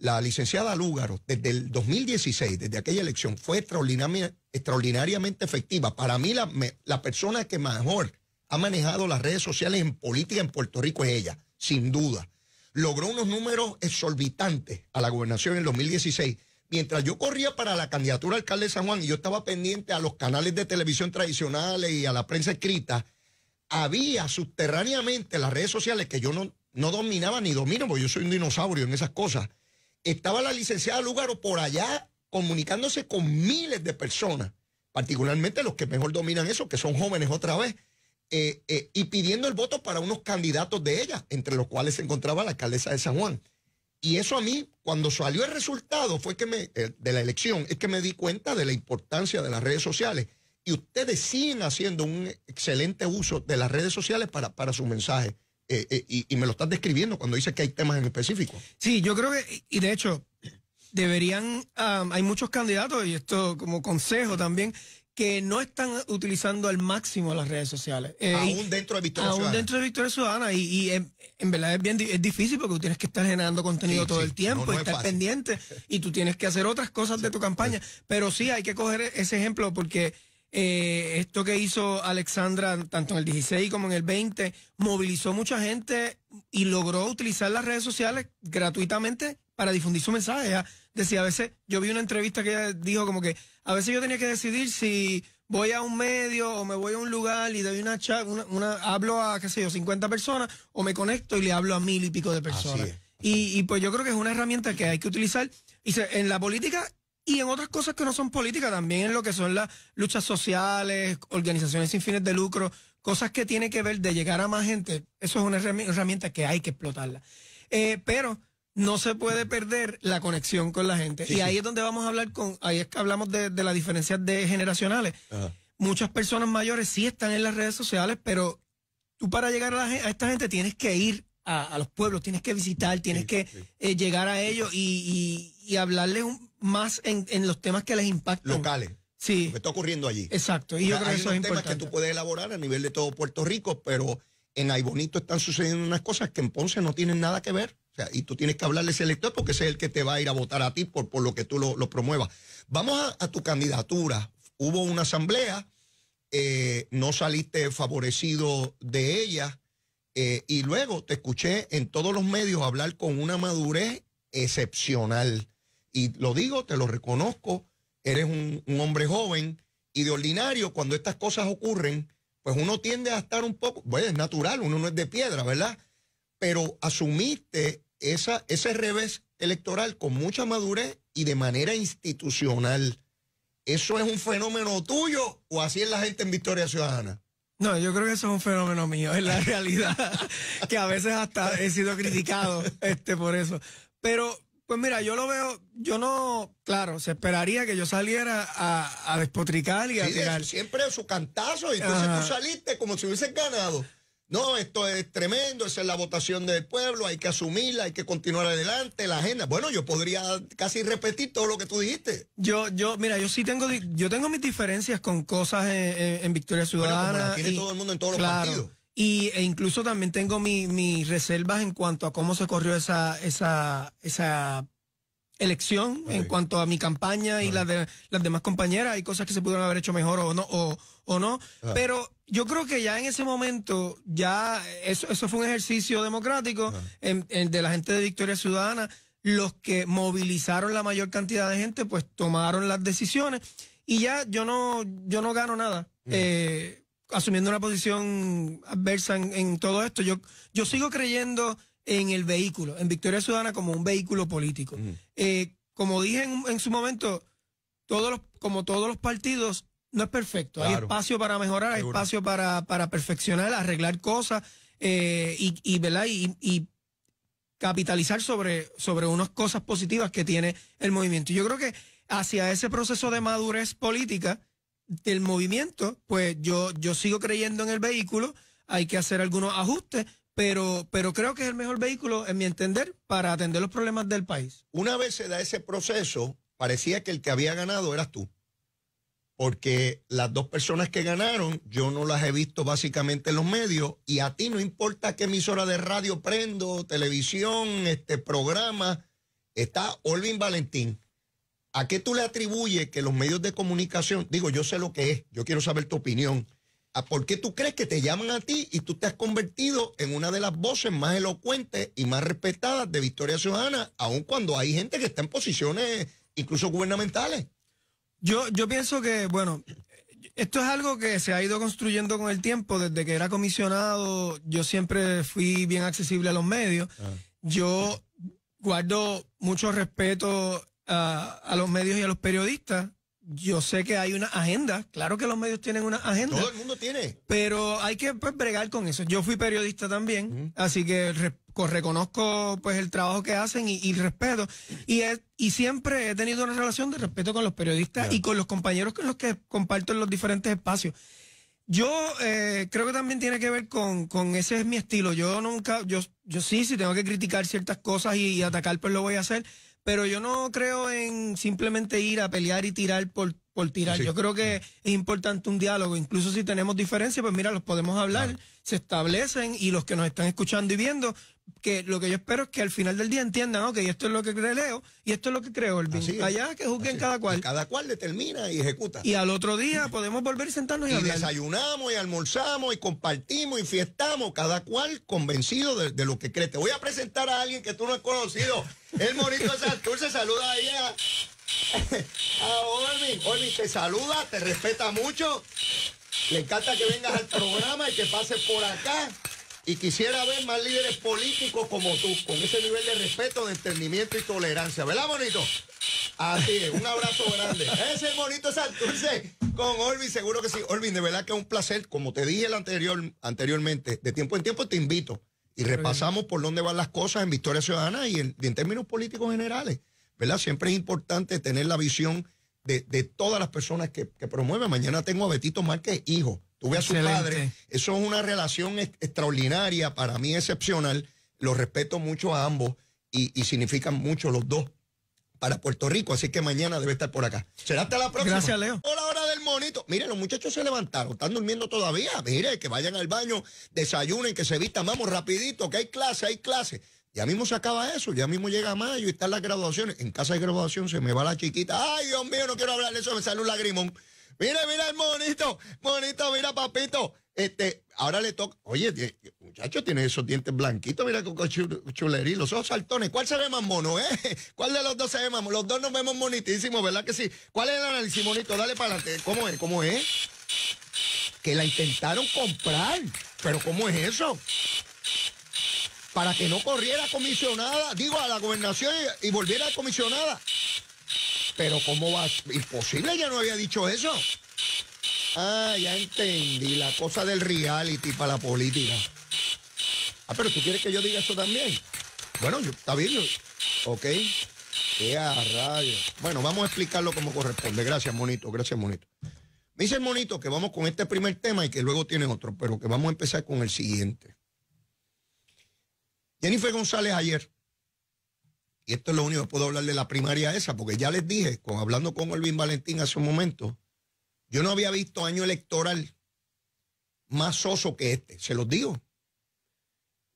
la licenciada Lúgaro, desde el 2016, desde aquella elección, fue extraordinariamente efectiva. Para mí, la, la persona que mejor ha manejado las redes sociales en política en Puerto Rico es ella, sin duda. Logró unos números exorbitantes a la gobernación en el 2016. Mientras yo corría para la candidatura alcalde de San Juan y yo estaba pendiente a los canales de televisión tradicionales y a la prensa escrita, había subterráneamente las redes sociales que yo no, no dominaba ni domino, porque yo soy un dinosaurio en esas cosas estaba la licenciada Lúgaro por allá comunicándose con miles de personas, particularmente los que mejor dominan eso, que son jóvenes otra vez, eh, eh, y pidiendo el voto para unos candidatos de ella, entre los cuales se encontraba la alcaldesa de San Juan. Y eso a mí, cuando salió el resultado fue que me, eh, de la elección, es que me di cuenta de la importancia de las redes sociales. Y ustedes siguen haciendo un excelente uso de las redes sociales para, para su mensaje. Eh, eh, y, me lo estás describiendo cuando dices que hay temas en específico. Sí, yo creo que, y de hecho, deberían, hay muchos candidatos, y esto como consejo también, que no están utilizando al máximo las redes sociales. Eh, aún dentro de Victoria aún Ciudadana. Aún dentro de Victoria Ciudadana. Y, en, verdad es bien es difícil porque tú tienes que estar generando contenido todo el tiempo, estar pendiente y tú tienes que hacer otras cosas de tu campaña. Pero sí hay que coger ese ejemplo porque eh, esto que hizo Alexandra, tanto en el 16 como en el 20, movilizó mucha gente y logró utilizar las redes sociales gratuitamente para difundir su mensaje. decía, a veces, yo vi una entrevista que ella dijo como que, a veces yo tenía que decidir si voy a un medio o me voy a un lugar y doy una chat, una, hablo a, qué sé yo, 50 personas o me conecto y le hablo a mil y pico de personas. Y, pues yo creo que es una herramienta que hay que utilizar. Y en la política y en otras cosas que no son políticas, también en lo que son las luchas sociales, organizaciones sin fines de lucro, cosas que tienen que ver de llegar a más gente. Eso es una herramienta que hay que explotarla. Eh, pero no se puede perder la conexión con la gente. y ahí es donde vamos a hablar con, ahí es que hablamos de, las diferencias de generacionales. Muchas personas mayores sí están en las redes sociales, pero tú para llegar a, esta gente tienes que ir a, los pueblos, tienes que visitar, tienes que eh, llegar a ellos y, y hablarles un más en, los temas que les impactan. Locales. Sí. Lo que está ocurriendo allí. Exacto. Y yo creo que eso temas que tú puedes elaborar a nivel de todo Puerto Rico, pero en Aibonito están sucediendo unas cosas que en Ponce no tienen nada que ver. O sea, y tú tienes que hablarle a ese elector porque ese es el que te va a ir a votar a ti por, por lo que tú lo, promuevas. Vamos a, tu candidatura. Hubo una asamblea, eh, no saliste favorecido de ella, eh, y luego te escuché en todos los medios hablar con una madurez excepcional. Y lo digo, te lo reconozco, eres un, hombre joven y de ordinario cuando estas cosas ocurren, pues uno tiende a estar un poco, bueno, es natural, uno no es de piedra, ¿verdad? Pero asumiste esa, ese revés electoral con mucha madurez y de manera institucional. ¿Eso es un fenómeno tuyo o así es la gente en Victoria Ciudadana? No, yo creo que eso es un fenómeno mío, es la realidad, que a veces hasta he sido criticado este, por eso. Pero pues mira, yo lo veo, yo no, claro, se esperaría que yo saliera a, despotricar y a tirar. siempre su cantazo, y entonces tú saliste como si hubieses ganado. No, esto es tremendo, esa es la votación del pueblo, hay que asumirla, hay que continuar adelante, la agenda. Bueno, yo podría casi repetir todo lo que tú dijiste. Yo, yo, mira, yo sí tengo, yo tengo mis diferencias con cosas en, Victoria Ciudadana. tiene todo el mundo en todos los partidos. Y, e incluso también tengo mis reservas en cuanto a cómo se corrió esa, esa, esa elección, en cuanto a mi campaña y las de las demás compañeras. Hay cosas que se pudieron haber hecho mejor o no, o, no. Ah. Pero yo creo que ya en ese momento, ya eso, eso fue un ejercicio democrático ah. de la gente de Victoria Ciudadana. Los que movilizaron la mayor cantidad de gente, pues tomaron las decisiones. Y ya yo no, yo no gano nada asumiendo una posición adversa en, todo esto, yo, yo sigo creyendo en el vehículo, en Victoria Ciudadana como un vehículo político. Eh, como dije en, su momento, todos los, como todos los partidos, no es perfecto. Hay espacio para mejorar, hay espacio para, para perfeccionar, arreglar cosas eh, y, y capitalizar sobre, sobre unas cosas positivas que tiene el movimiento. Yo creo que hacia ese proceso de madurez política del movimiento, pues yo, yo sigo creyendo en el vehículo, hay que hacer algunos ajustes, pero, pero creo que es el mejor vehículo, en mi entender, para atender los problemas del país. Una vez se da ese proceso, parecía que el que había ganado eras tú, porque las dos personas que ganaron, yo no las he visto básicamente en los medios, y a ti no importa qué emisora de radio prendo, televisión, este programa, está Olvin Valentín ¿A qué tú le atribuyes que los medios de comunicación, digo, yo sé lo que es, yo quiero saber tu opinión, ¿a por qué tú crees que te llaman a ti y tú te has convertido en una de las voces más elocuentes y más respetadas de Victoria Ciudadana, aun cuando hay gente que está en posiciones incluso gubernamentales? Yo, yo pienso que, bueno, esto es algo que se ha ido construyendo con el tiempo. Desde que era comisionado, yo siempre fui bien accesible a los medios. Ah. Yo guardo mucho respeto a, los medios y a los periodistas yo sé que hay una agenda, claro que los medios tienen una agenda. Todo el mundo tiene. Pero hay que pues, bregar con eso. Yo fui periodista también, así que reconozco pues el trabajo que hacen y, respeto. Y, y siempre he tenido una relación de respeto con los periodistas y con los compañeros con los que comparto en los diferentes espacios. Yo eh, creo que también tiene que ver con, ese es mi estilo. Yo nunca, yo, yo sí, si tengo que criticar ciertas cosas y atacar, pues lo voy a hacer pero yo no creo en simplemente ir a pelear y tirar por por tirar. Yo creo que es importante un diálogo, incluso si tenemos diferencias, pues mira, los podemos hablar, se establecen y los que nos están escuchando y viendo, que lo que yo espero es que al final del día entiendan, ok, esto es lo que creo Leo y esto es lo que creo el Allá que juzguen cada cual. Cada cual determina y ejecuta. Y al otro día podemos volver sentarnos y, y desayunamos y almorzamos y compartimos y fiestamos, cada cual convencido de, lo que cree. Te voy a presentar a alguien que tú no has conocido. El Morito se saluda a ella a ah, Orvin, te saluda, te respeta mucho. Le encanta que vengas al programa y que pases por acá. Y quisiera ver más líderes políticos como tú, con ese nivel de respeto, de entendimiento y tolerancia. ¿Verdad, bonito? Así es, un abrazo grande. Ese bonito Santurce con Olvin, seguro que sí. Olvin, de verdad que es un placer. Como te dije el anterior, anteriormente, de tiempo en tiempo te invito y repasamos por dónde van las cosas en Victoria Ciudadana y en términos políticos generales. ¿verdad? Siempre es importante tener la visión de, todas las personas que, que, promueven. Mañana tengo a Betito Márquez, hijo. Tuve a su padre. Eso es una relación extraordinaria, para mí excepcional. Lo respeto mucho a ambos y, significan mucho los dos para Puerto Rico, así que mañana debe estar por acá. Será hasta la próxima. Gracias, Leo. ¡Hola, hora del monito. Mire, los muchachos se levantaron, están durmiendo todavía. Mire, que vayan al baño, desayunen, que se vistan, vamos rapidito, que hay clase, hay clase. Ya mismo se acaba eso, ya mismo llega mayo y están las graduaciones. En casa de graduación se me va la chiquita. Ay, Dios mío, no quiero hablar de eso, me sale un lagrimón. Mira, mira el monito, monito, mira, papito. Este, ahora le toca. Oye, eh, muchacho, tiene esos dientes blanquitos, mira con chulerí, los ojos saltones. ¿Cuál se ve más mono, eh? ¿Cuál de los dos se ve más mono? Los dos nos vemos monitísimos, ¿verdad que sí? ¿Cuál es el análisis, monito? Dale para adelante. ¿Cómo es? ¿Cómo es? Que la intentaron comprar. ¿Pero cómo es eso? para que no corriera comisionada, digo, a la gobernación y, volviera comisionada. Pero ¿cómo va? Imposible, ella no había dicho eso. Ah, ya entendí, la cosa del reality para la política. Ah, pero tú quieres que yo diga eso también. Bueno, está bien, ok. Qué radio. Bueno, vamos a explicarlo como corresponde. Gracias, monito, gracias, monito. Me dice el monito que vamos con este primer tema y que luego tiene otro, pero que vamos a empezar con el siguiente. Jennifer González ayer, y esto es lo único que puedo hablar de la primaria esa, porque ya les dije, con, hablando con Olvin Valentín hace un momento, yo no había visto año electoral más soso que este, se los digo.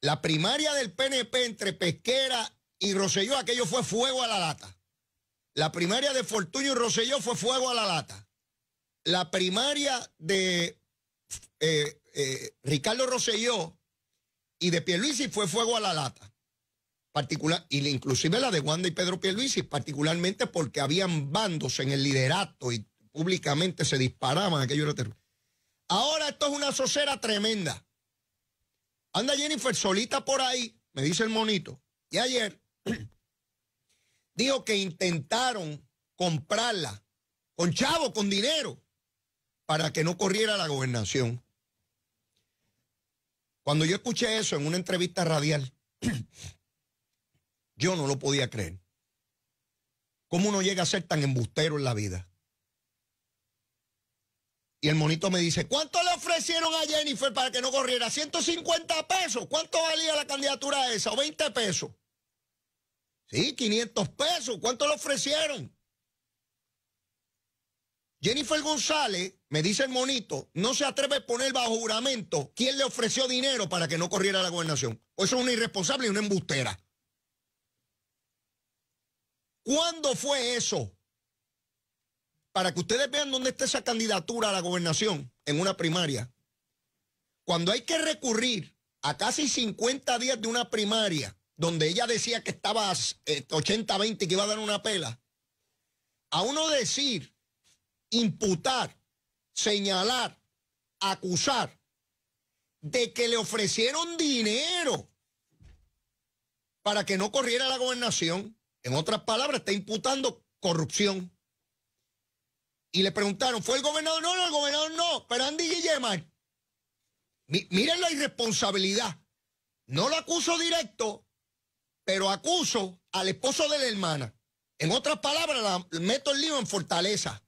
La primaria del PNP entre Pesquera y Roselló, aquello fue fuego a la lata. La primaria de Fortuño y Roselló fue fuego a la lata. La primaria de eh, eh, Ricardo Roselló y de Pierluisi fue fuego a la lata. Particular, y inclusive la de Wanda y Pedro Pierluisi, particularmente porque habían bandos en el liderato y públicamente se disparaban, aquello era Ahora esto es una socera tremenda. Anda Jennifer solita por ahí, me dice el monito. Y ayer dijo que intentaron comprarla con chavo, con dinero, para que no corriera la gobernación. Cuando yo escuché eso en una entrevista radial, yo no lo podía creer. ¿Cómo uno llega a ser tan embustero en la vida? Y el monito me dice, ¿cuánto le ofrecieron a Jennifer para que no corriera? 150 pesos. ¿Cuánto valía la candidatura esa? ¿O 20 pesos? Sí, 500 pesos. ¿Cuánto le ofrecieron? Jennifer González, me dice el monito, no se atreve a poner bajo juramento quién le ofreció dinero para que no corriera la gobernación. O pues eso es una irresponsable y una embustera. ¿Cuándo fue eso? Para que ustedes vean dónde está esa candidatura a la gobernación en una primaria. Cuando hay que recurrir a casi 50 días de una primaria, donde ella decía que estaba 80-20 eh, y que iba a dar una pela, a uno decir imputar, señalar, acusar de que le ofrecieron dinero para que no corriera la gobernación. En otras palabras, está imputando corrupción. Y le preguntaron, ¿fue el gobernador? No, no, el gobernador no, pero Andy Guillemar. Miren la irresponsabilidad. No lo acuso directo, pero acuso al esposo de la hermana. En otras palabras, la meto el lío en fortaleza.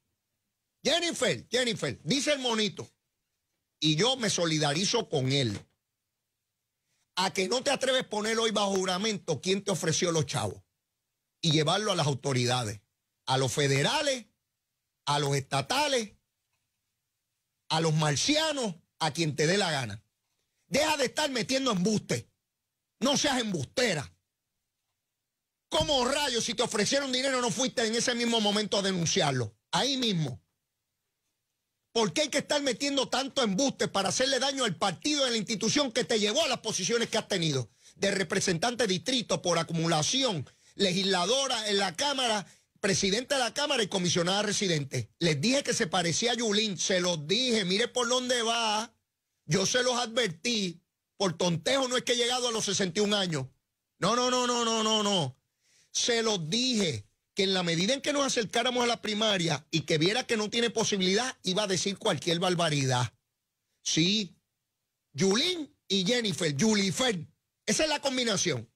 Jennifer, Jennifer, dice el monito, y yo me solidarizo con él. A que no te atreves a poner hoy bajo juramento quién te ofreció los chavos y llevarlo a las autoridades, a los federales, a los estatales, a los marcianos, a quien te dé la gana. Deja de estar metiendo embustes, No seas embustera. ¿Cómo rayos si te ofrecieron dinero no fuiste en ese mismo momento a denunciarlo? Ahí mismo. ¿Por qué hay que estar metiendo tanto embuste para hacerle daño al partido y a la institución que te llevó a las posiciones que has tenido? De representante de distrito por acumulación, legisladora en la Cámara, presidenta de la Cámara y comisionada residente. Les dije que se parecía a Yulín, se los dije, mire por dónde va. Yo se los advertí, por tontejo no es que he llegado a los 61 años. No, no, no, no, no, no, no. Se los dije que en la medida en que nos acercáramos a la primaria y que viera que no tiene posibilidad, iba a decir cualquier barbaridad. Sí, Julín y Jennifer, Julifer. Esa es la combinación.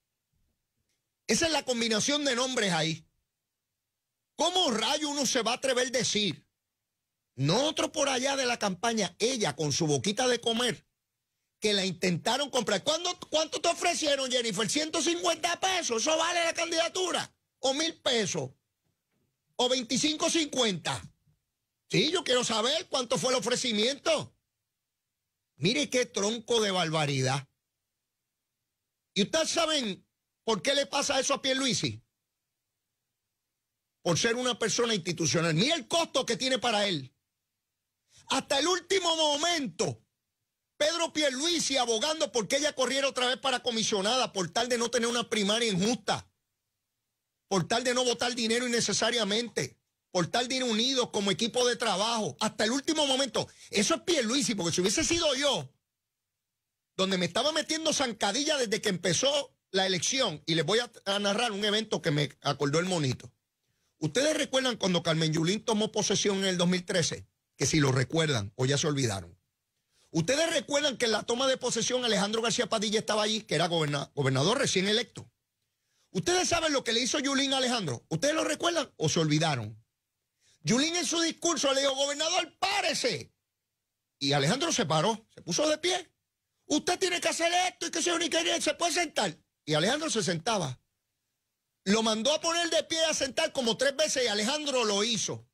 Esa es la combinación de nombres ahí. ¿Cómo rayo uno se va a atrever a decir? No otro por allá de la campaña, ella con su boquita de comer, que la intentaron comprar. ¿Cuánto, cuánto te ofrecieron, Jennifer? ¿150 pesos? ¿Eso vale la candidatura? o mil pesos o 25.50. Sí, yo quiero saber cuánto fue el ofrecimiento. Mire qué tronco de barbaridad. ¿Y ustedes saben por qué le pasa eso a Pierluisi? Por ser una persona institucional. ni el costo que tiene para él. Hasta el último momento, Pedro Pierluisi abogando porque ella corriera otra vez para comisionada por tal de no tener una primaria injusta por tal de no votar dinero innecesariamente, por tal de ir unidos como equipo de trabajo, hasta el último momento. Eso es Pierluisi, porque si hubiese sido yo, donde me estaba metiendo zancadilla desde que empezó la elección, y les voy a, narrar un evento que me acordó el monito. ¿Ustedes recuerdan cuando Carmen Yulín tomó posesión en el 2013? Que si lo recuerdan o ya se olvidaron. ¿Ustedes recuerdan que en la toma de posesión Alejandro García Padilla estaba allí, que era gobernador recién electo? Ustedes saben lo que le hizo Yulín a Alejandro. ¿Ustedes lo recuerdan o se olvidaron? Yulín en su discurso le dijo, gobernador, párese. Y Alejandro se paró, se puso de pie. Usted tiene que hacer esto y que se uniquería, se puede sentar. Y Alejandro se sentaba. Lo mandó a poner de pie a sentar como tres veces y Alejandro lo hizo.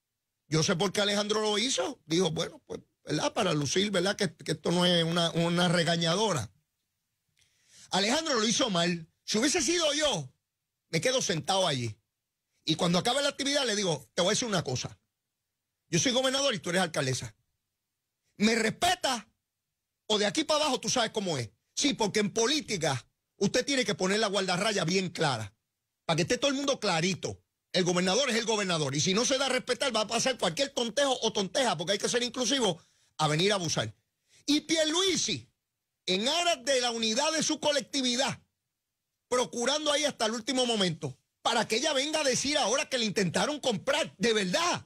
Yo sé por qué Alejandro lo hizo. Dijo, bueno, pues, ¿verdad? Para lucir, ¿verdad? Que, esto no es una, una regañadora. Alejandro lo hizo mal. Si hubiese sido yo, me quedo sentado allí. Y cuando acabe la actividad le digo, te voy a decir una cosa. Yo soy gobernador y tú eres alcaldesa. ¿Me respeta? O de aquí para abajo tú sabes cómo es. Sí, porque en política usted tiene que poner la guardarraya bien clara. Para que esté todo el mundo clarito. El gobernador es el gobernador. Y si no se da a respetar, va a pasar cualquier tontejo o tonteja, porque hay que ser inclusivo, a venir a abusar. Y Pierluisi, en aras de la unidad de su colectividad, procurando ahí hasta el último momento para que ella venga a decir ahora que le intentaron comprar de verdad.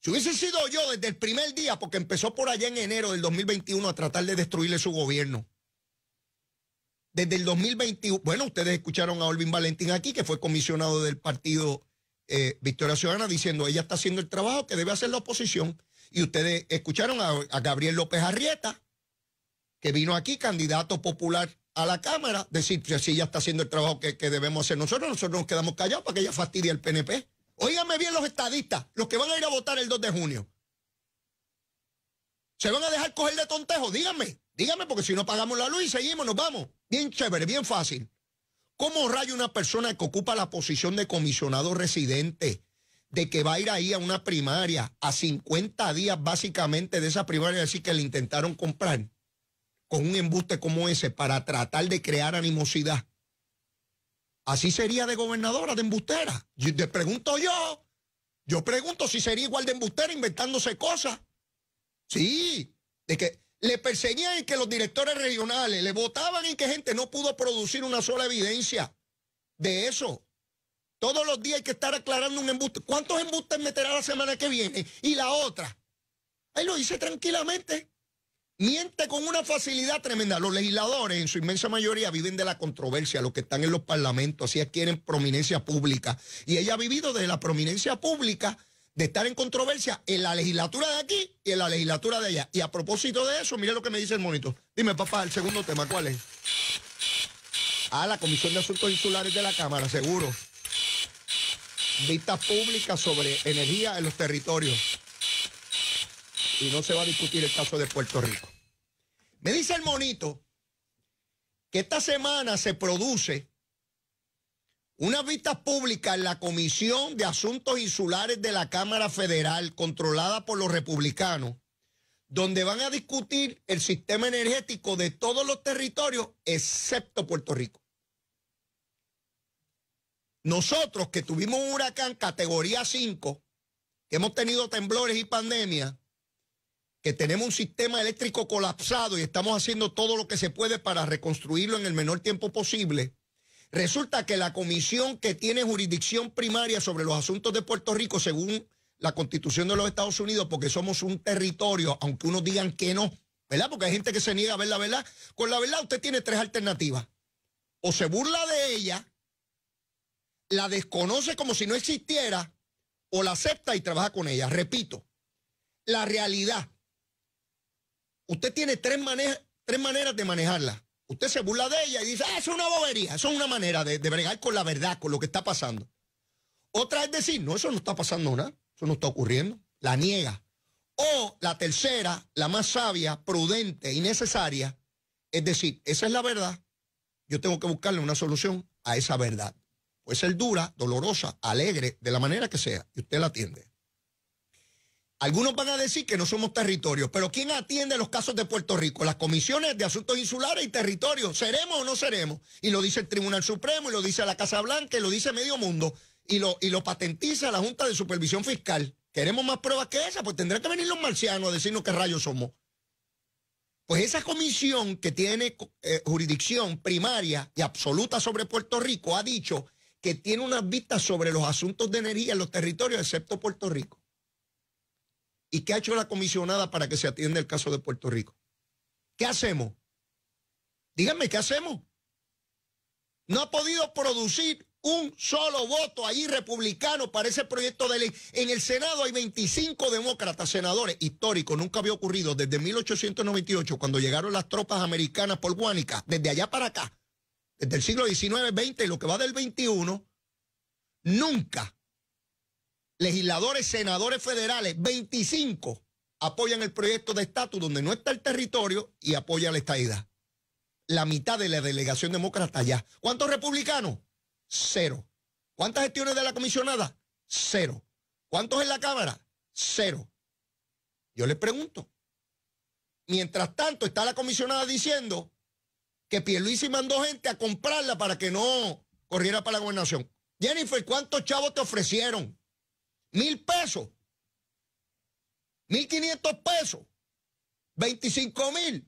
Si hubiese sido yo desde el primer día, porque empezó por allá en enero del 2021 a tratar de destruirle su gobierno. Desde el 2021, bueno, ustedes escucharon a Olvin Valentín aquí, que fue comisionado del partido eh, Victoria Ciudadana, diciendo, ella está haciendo el trabajo que debe hacer la oposición. Y ustedes escucharon a, a Gabriel López Arrieta, que vino aquí, candidato popular a la Cámara, decir si sí, ya está haciendo el trabajo que, debemos hacer nosotros, nosotros nos quedamos callados para que ella fastidie el PNP. Óigame bien los estadistas, los que van a ir a votar el 2 de junio. ¿Se van a dejar coger de tontejo? Díganme, díganme, porque si no pagamos la luz y seguimos, nos vamos. Bien chévere, bien fácil. ¿Cómo raya una persona que ocupa la posición de comisionado residente, de que va a ir ahí a una primaria, a 50 días básicamente de esa primaria, decir que le intentaron comprar? con un embuste como ese para tratar de crear animosidad. Así sería de gobernadora, de embustera. Yo, te pregunto yo. Yo pregunto si sería igual de embustera inventándose cosas. Sí, de que le perseguían y que los directores regionales le votaban y que gente no pudo producir una sola evidencia de eso. Todos los días hay que estar aclarando un embuste. ¿Cuántos embustes meterá la semana que viene? Y la otra. Ahí lo hice tranquilamente. Miente con una facilidad tremenda. Los legisladores, en su inmensa mayoría, viven de la controversia, los que están en los parlamentos, así quieren prominencia pública. Y ella ha vivido de la prominencia pública de estar en controversia en la legislatura de aquí y en la legislatura de allá. Y a propósito de eso, mire lo que me dice el monito. Dime, papá, el segundo tema, ¿cuál es? Ah, la Comisión de Asuntos Insulares de la Cámara, seguro. vista pública sobre energía en los territorios y no se va a discutir el caso de Puerto Rico. Me dice el monito que esta semana se produce una vista pública en la Comisión de Asuntos Insulares de la Cámara Federal, controlada por los republicanos, donde van a discutir el sistema energético de todos los territorios, excepto Puerto Rico. Nosotros que tuvimos un huracán categoría 5, que hemos tenido temblores y pandemia, que tenemos un sistema eléctrico colapsado y estamos haciendo todo lo que se puede para reconstruirlo en el menor tiempo posible, resulta que la comisión que tiene jurisdicción primaria sobre los asuntos de Puerto Rico, según la constitución de los Estados Unidos, porque somos un territorio, aunque unos digan que no, ¿verdad? Porque hay gente que se niega a ver la verdad. Con la verdad usted tiene tres alternativas. O se burla de ella, la desconoce como si no existiera, o la acepta y trabaja con ella. Repito, la realidad usted tiene tres, tres maneras de manejarla. Usted se burla de ella y dice, ah, es una bobería, eso es una manera de, de bregar con la verdad, con lo que está pasando. Otra es decir, no, eso no está pasando nada, eso no está ocurriendo, la niega. O la tercera, la más sabia, prudente y necesaria, es decir, esa es la verdad, yo tengo que buscarle una solución a esa verdad. Puede ser dura, dolorosa, alegre, de la manera que sea, y usted la atiende. Algunos van a decir que no somos territorios, pero ¿quién atiende los casos de Puerto Rico? Las comisiones de asuntos insulares y territorios. ¿Seremos o no seremos? Y lo dice el Tribunal Supremo, y lo dice la Casa Blanca, y lo dice Medio Mundo, y lo, y lo patentiza la Junta de Supervisión Fiscal. ¿Queremos más pruebas que esa? Pues tendrán que venir los marcianos a decirnos qué rayos somos. Pues esa comisión que tiene eh, jurisdicción primaria y absoluta sobre Puerto Rico ha dicho que tiene unas vistas sobre los asuntos de energía en los territorios, excepto Puerto Rico. ¿Y qué ha hecho la comisionada para que se atienda el caso de Puerto Rico? ¿Qué hacemos? Díganme, ¿qué hacemos? No ha podido producir un solo voto ahí republicano para ese proyecto de ley. En el Senado hay 25 demócratas, senadores, históricos. nunca había ocurrido desde 1898, cuando llegaron las tropas americanas por Guánica, desde allá para acá, desde el siglo XIX, XX y lo que va del XXI, nunca legisladores, senadores federales, 25 apoyan el proyecto de estatus donde no está el territorio y apoya la estadidad. La mitad de la delegación demócrata ya. ¿Cuántos republicanos? Cero. ¿Cuántas gestiones de la comisionada? Cero. ¿Cuántos en la Cámara? Cero. Yo les pregunto. Mientras tanto, está la comisionada diciendo que Pierluisi mandó gente a comprarla para que no corriera para la gobernación. Jennifer, ¿cuántos chavos te ofrecieron? mil pesos, mil quinientos pesos, veinticinco mil,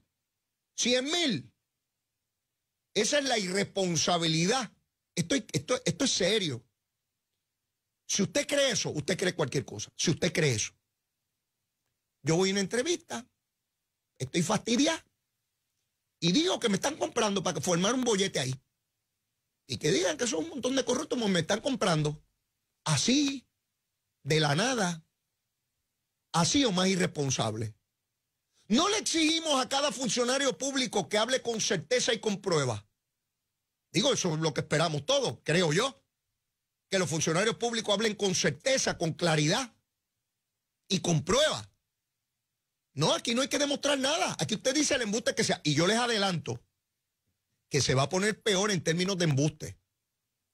cien mil. Esa es la irresponsabilidad. Esto, es serio. Si usted cree eso, usted cree cualquier cosa. Si usted cree eso. Yo voy a una entrevista, estoy fastidiado y digo que me están comprando para formar un bollete ahí. Y que digan que son un montón de corruptos, me están comprando. Así, de la nada ha sido más irresponsable. No le exigimos a cada funcionario público que hable con certeza y con prueba. Digo, eso es lo que esperamos todos, creo yo. Que los funcionarios públicos hablen con certeza, con claridad y con prueba. No, aquí no hay que demostrar nada. Aquí usted dice el embuste que sea. Y yo les adelanto que se va a poner peor en términos de embuste.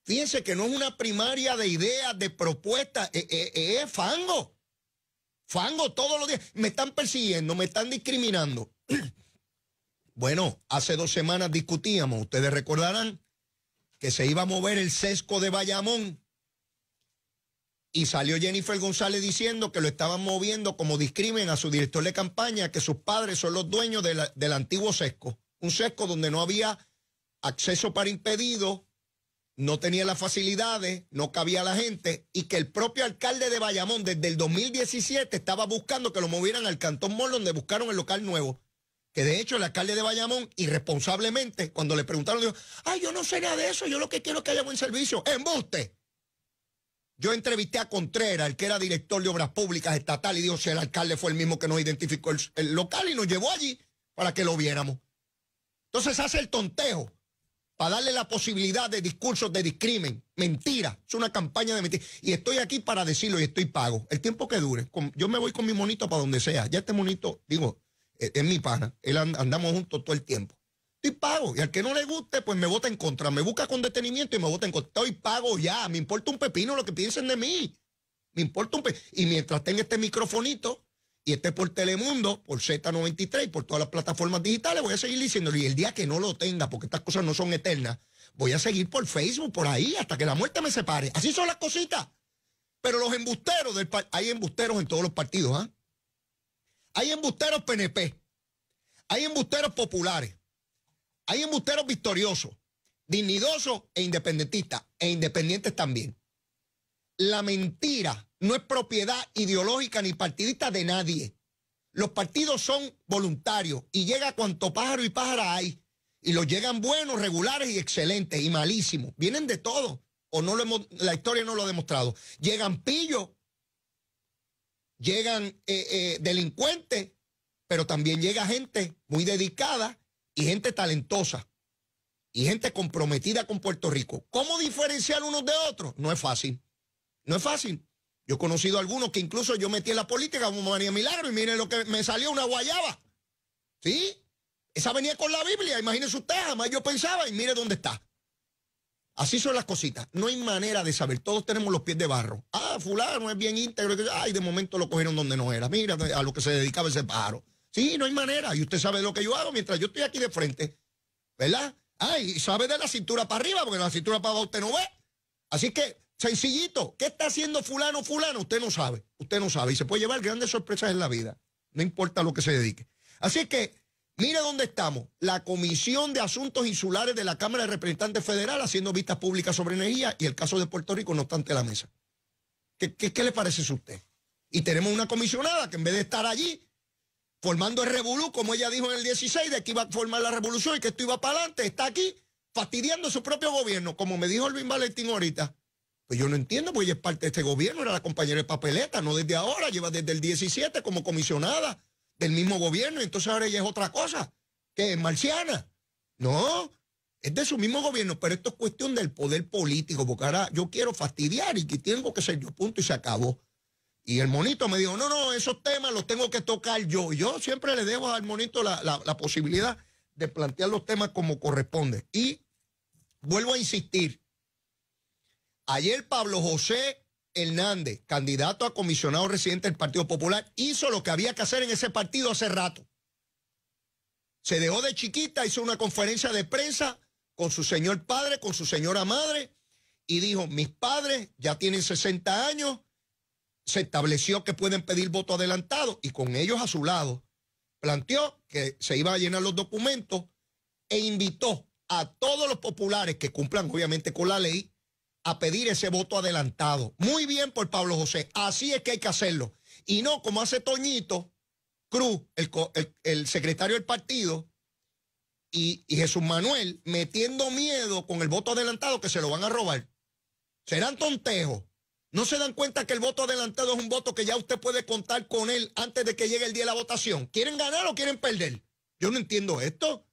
Fíjense que no es una primaria de ideas, de propuestas, eh, eh, eh, es fango. Fango todos los días. Me están persiguiendo, me están discriminando. bueno, hace dos semanas discutíamos, ustedes recordarán, que se iba a mover el sesco de Bayamón. Y salió Jennifer González diciendo que lo estaban moviendo como discrimen a su director de campaña, que sus padres son los dueños del antiguo sesco. Un sesco donde no había acceso para impedidos no tenía las facilidades, no cabía la gente y que el propio alcalde de Bayamón desde el 2017 estaba buscando que lo movieran al Cantón Mall donde buscaron el local nuevo. Que de hecho el alcalde de Bayamón irresponsablemente cuando le preguntaron dijo, ay yo no sé nada de eso, yo lo que quiero es que haya buen servicio. ¡Embuste! Yo entrevisté a Contreras, el que era director de Obras Públicas Estatal, y dijo, si el alcalde fue el mismo que nos identificó el, el local y nos llevó allí para que lo viéramos. Entonces hace el tontejo para darle la posibilidad de discursos de discrimen. Mentira, es una campaña de mentira. Y estoy aquí para decirlo y estoy pago. El tiempo que dure, yo me voy con mi monito para donde sea. Ya este monito, digo, eh, es, mi pana, él andamos juntos todo el tiempo. Estoy pago. Y al que no le guste, pues me vota en contra. Me busca con detenimiento y me vota en contra. Estoy pago ya. Me importa un pepino lo que piensen de mí. Me importa un pepino. Y mientras tenga este microfonito, y este por Telemundo, por Z93, por todas las plataformas digitales. Voy a seguir diciéndolo. Y el día que no lo tenga, porque estas cosas no son eternas, voy a seguir por Facebook, por ahí, hasta que la muerte me separe. Así son las cositas. Pero los embusteros del hay embusteros en todos los partidos, ¿ah? Hay embusteros PNP, hay embusteros populares, hay embusteros victoriosos, dignidosos e independentistas, e independientes también. La mentira no es propiedad ideológica ni partidista de nadie. Los partidos son voluntarios y llega cuanto pájaro y pájara hay. Y los llegan buenos, regulares y excelentes y malísimos. Vienen de todo. O no lo la historia no lo ha demostrado. Llegan pillos, llegan eh, eh, delincuentes, pero también llega gente muy dedicada y gente talentosa y gente comprometida con Puerto Rico. ¿Cómo diferenciar unos de otros? No es fácil. No es fácil. Yo he conocido a algunos que incluso yo metí en la política como María Milagro y miren lo que me salió, una guayaba. ¿Sí? Esa venía con la Biblia, imagínense ustedes, jamás yo pensaba y mire dónde está. Así son las cositas. No hay manera de saber. Todos tenemos los pies de barro. Ah, fulano es bien íntegro. Ay, de momento lo cogieron donde no era. Mira a lo que se dedicaba ese pájaro. Sí, no hay manera. Y usted sabe lo que yo hago mientras yo estoy aquí de frente. ¿Verdad? Ay, sabe de la cintura para arriba, porque la cintura para abajo usted no ve. Así que Sencillito. ¿Qué está haciendo fulano, fulano? Usted no sabe. Usted no sabe. Y se puede llevar grandes sorpresas en la vida. No importa lo que se dedique. Así que, mire dónde estamos. La Comisión de Asuntos Insulares de la Cámara de Representantes Federal haciendo vistas públicas sobre energía y el caso de Puerto Rico no está ante la mesa. ¿Qué, le parece a usted? Y tenemos una comisionada que en vez de estar allí formando el revolú, como ella dijo en el 16, de que iba a formar la revolución y que esto iba para adelante, está aquí fastidiando su propio gobierno, como me dijo Luis Valentín ahorita. Pues yo no entiendo, porque ella es parte de este gobierno, era la compañera de papeleta, no desde ahora, lleva desde el 17 como comisionada del mismo gobierno, entonces ahora ella es otra cosa, que es marciana. No, es de su mismo gobierno, pero esto es cuestión del poder político, porque ahora yo quiero fastidiar y que tengo que ser yo, punto, y se acabó. Y el monito me dijo, no, no, esos temas los tengo que tocar yo. Yo siempre le dejo al monito la posibilidad de plantear los temas como corresponde. Y vuelvo a insistir, Ayer Pablo José Hernández, candidato a comisionado residente del Partido Popular, hizo lo que había que hacer en ese partido hace rato. Se dejó de chiquita, hizo una conferencia de prensa con su señor padre, con su señora madre, y dijo, mis padres ya tienen 60 años, se estableció que pueden pedir voto adelantado, y con ellos a su lado, planteó que se iban a llenar los documentos e invitó a todos los populares que cumplan obviamente con la ley a pedir ese voto adelantado. Muy bien por Pablo José, así es que hay que hacerlo. Y no como hace Toñito Cruz, el, secretario del partido, y, y, Jesús Manuel metiendo miedo con el voto adelantado que se lo van a robar. Serán tontejos. No se dan cuenta que el voto adelantado es un voto que ya usted puede contar con él antes de que llegue el día de la votación. ¿Quieren ganar o quieren perder? Yo no entiendo esto.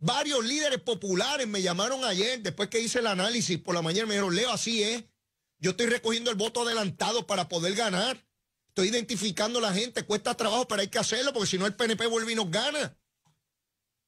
Varios líderes populares me llamaron ayer, después que hice el análisis por la mañana, me dijeron, Leo, así es. Yo estoy recogiendo el voto adelantado para poder ganar. Estoy identificando a la gente, cuesta trabajo, pero hay que hacerlo, porque si no el PNP vuelve y nos gana.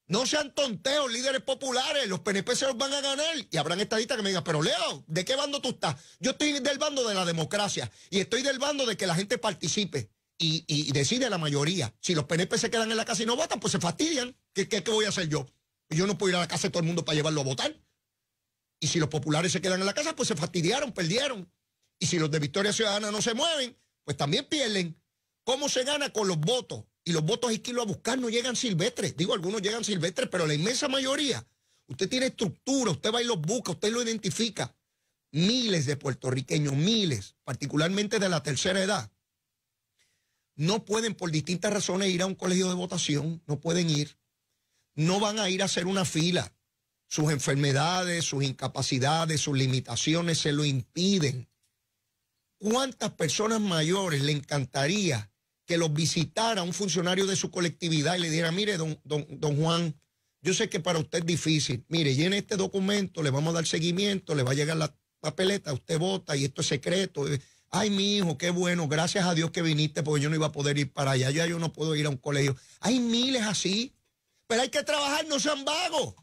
No sean tonteos, líderes populares, los PNP se los van a ganar. Y habrán estadistas que me digan, pero Leo, ¿de qué bando tú estás? Yo estoy del bando de la democracia y estoy del bando de que la gente participe y, y decide la mayoría. Si los PNP se quedan en la casa y no votan, pues se fastidian. qué voy a hacer yo? Yo no puedo ir a la casa de todo el mundo para llevarlo a votar. Y si los populares se quedan en la casa, pues se fastidiaron, perdieron. Y si los de Victoria Ciudadana no se mueven, pues también pierden. ¿Cómo se gana con los votos? Y los votos hay que irlo a buscar, no llegan silvestres. Digo, algunos llegan silvestres, pero la inmensa mayoría. Usted tiene estructura, usted va y los busca, usted lo identifica. Miles de puertorriqueños, miles, particularmente de la tercera edad, no pueden por distintas razones ir a un colegio de votación, no pueden ir no van a ir a hacer una fila. Sus enfermedades, sus incapacidades, sus limitaciones se lo impiden. ¿Cuántas personas mayores le encantaría que los visitara un funcionario de su colectividad y le diera, mire, don, don, don Juan, yo sé que para usted es difícil. Mire, llene este documento, le vamos a dar seguimiento, le va a llegar la papeleta, usted vota y esto es secreto. Ay, mi hijo, qué bueno, gracias a Dios que viniste porque yo no iba a poder ir para allá, ya yo no puedo ir a un colegio. Hay miles así. Pero hay que trabajar, no sean vagos.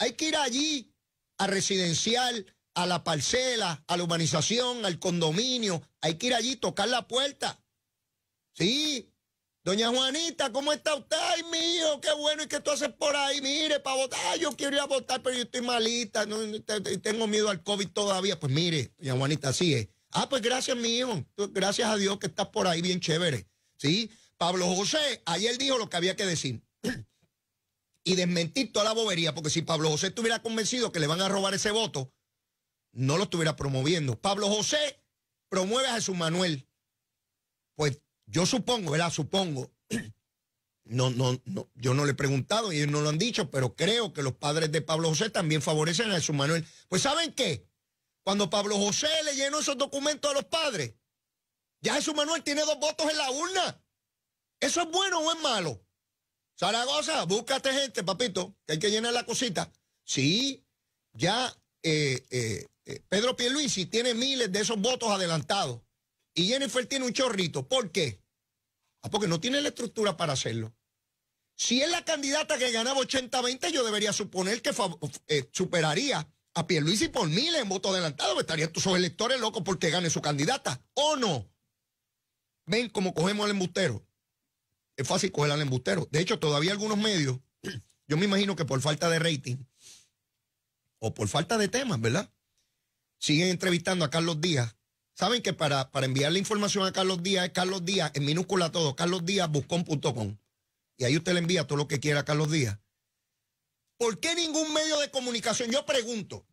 Hay que ir allí, a residencial, a la parcela, a la humanización, al condominio. Hay que ir allí, tocar la puerta. Sí. Doña Juanita, ¿cómo está usted? Ay, mío, qué bueno, ¿y qué tú haces por ahí? Mire, para votar, yo quiero ir a votar, pero yo estoy malita, no, tengo miedo al COVID todavía. Pues mire, doña Juanita, así es. Ah, pues gracias, mío. Gracias a Dios que estás por ahí bien chévere. ¿Sí? Pablo José ayer dijo lo que había que decir y desmentir toda la bobería, porque si Pablo José estuviera convencido que le van a robar ese voto, no lo estuviera promoviendo. Pablo José promueve a Jesús Manuel. Pues yo supongo, ¿verdad? Supongo. No, no, yo no le he preguntado y ellos no lo han dicho, pero creo que los padres de Pablo José también favorecen a Jesús Manuel. Pues ¿saben qué? Cuando Pablo José le llenó esos documentos a los padres, ya Jesús Manuel tiene dos votos en la urna. ¿Eso es bueno o es malo? Zaragoza, búscate gente, papito, que hay que llenar la cosita. Sí, ya eh, eh, eh, Pedro Pierluisi tiene miles de esos votos adelantados y Jennifer tiene un chorrito. ¿Por qué? Ah, porque no tiene la estructura para hacerlo. Si es la candidata que ganaba 80-20, yo debería suponer que superaría a Pierluisi por miles en votos adelantados. Estarían tus electores locos porque gane su candidata. ¿O no? Ven cómo cogemos al embustero fácil coger al embustero. De hecho, todavía algunos medios, yo me imagino que por falta de rating o por falta de temas, ¿verdad? Siguen entrevistando a Carlos Díaz. Saben que para, para enviar la información a Carlos Díaz es Carlos Díaz en minúscula todo, Carlos Díaz Y ahí usted le envía todo lo que quiera a Carlos Díaz. ¿Por qué ningún medio de comunicación? Yo pregunto,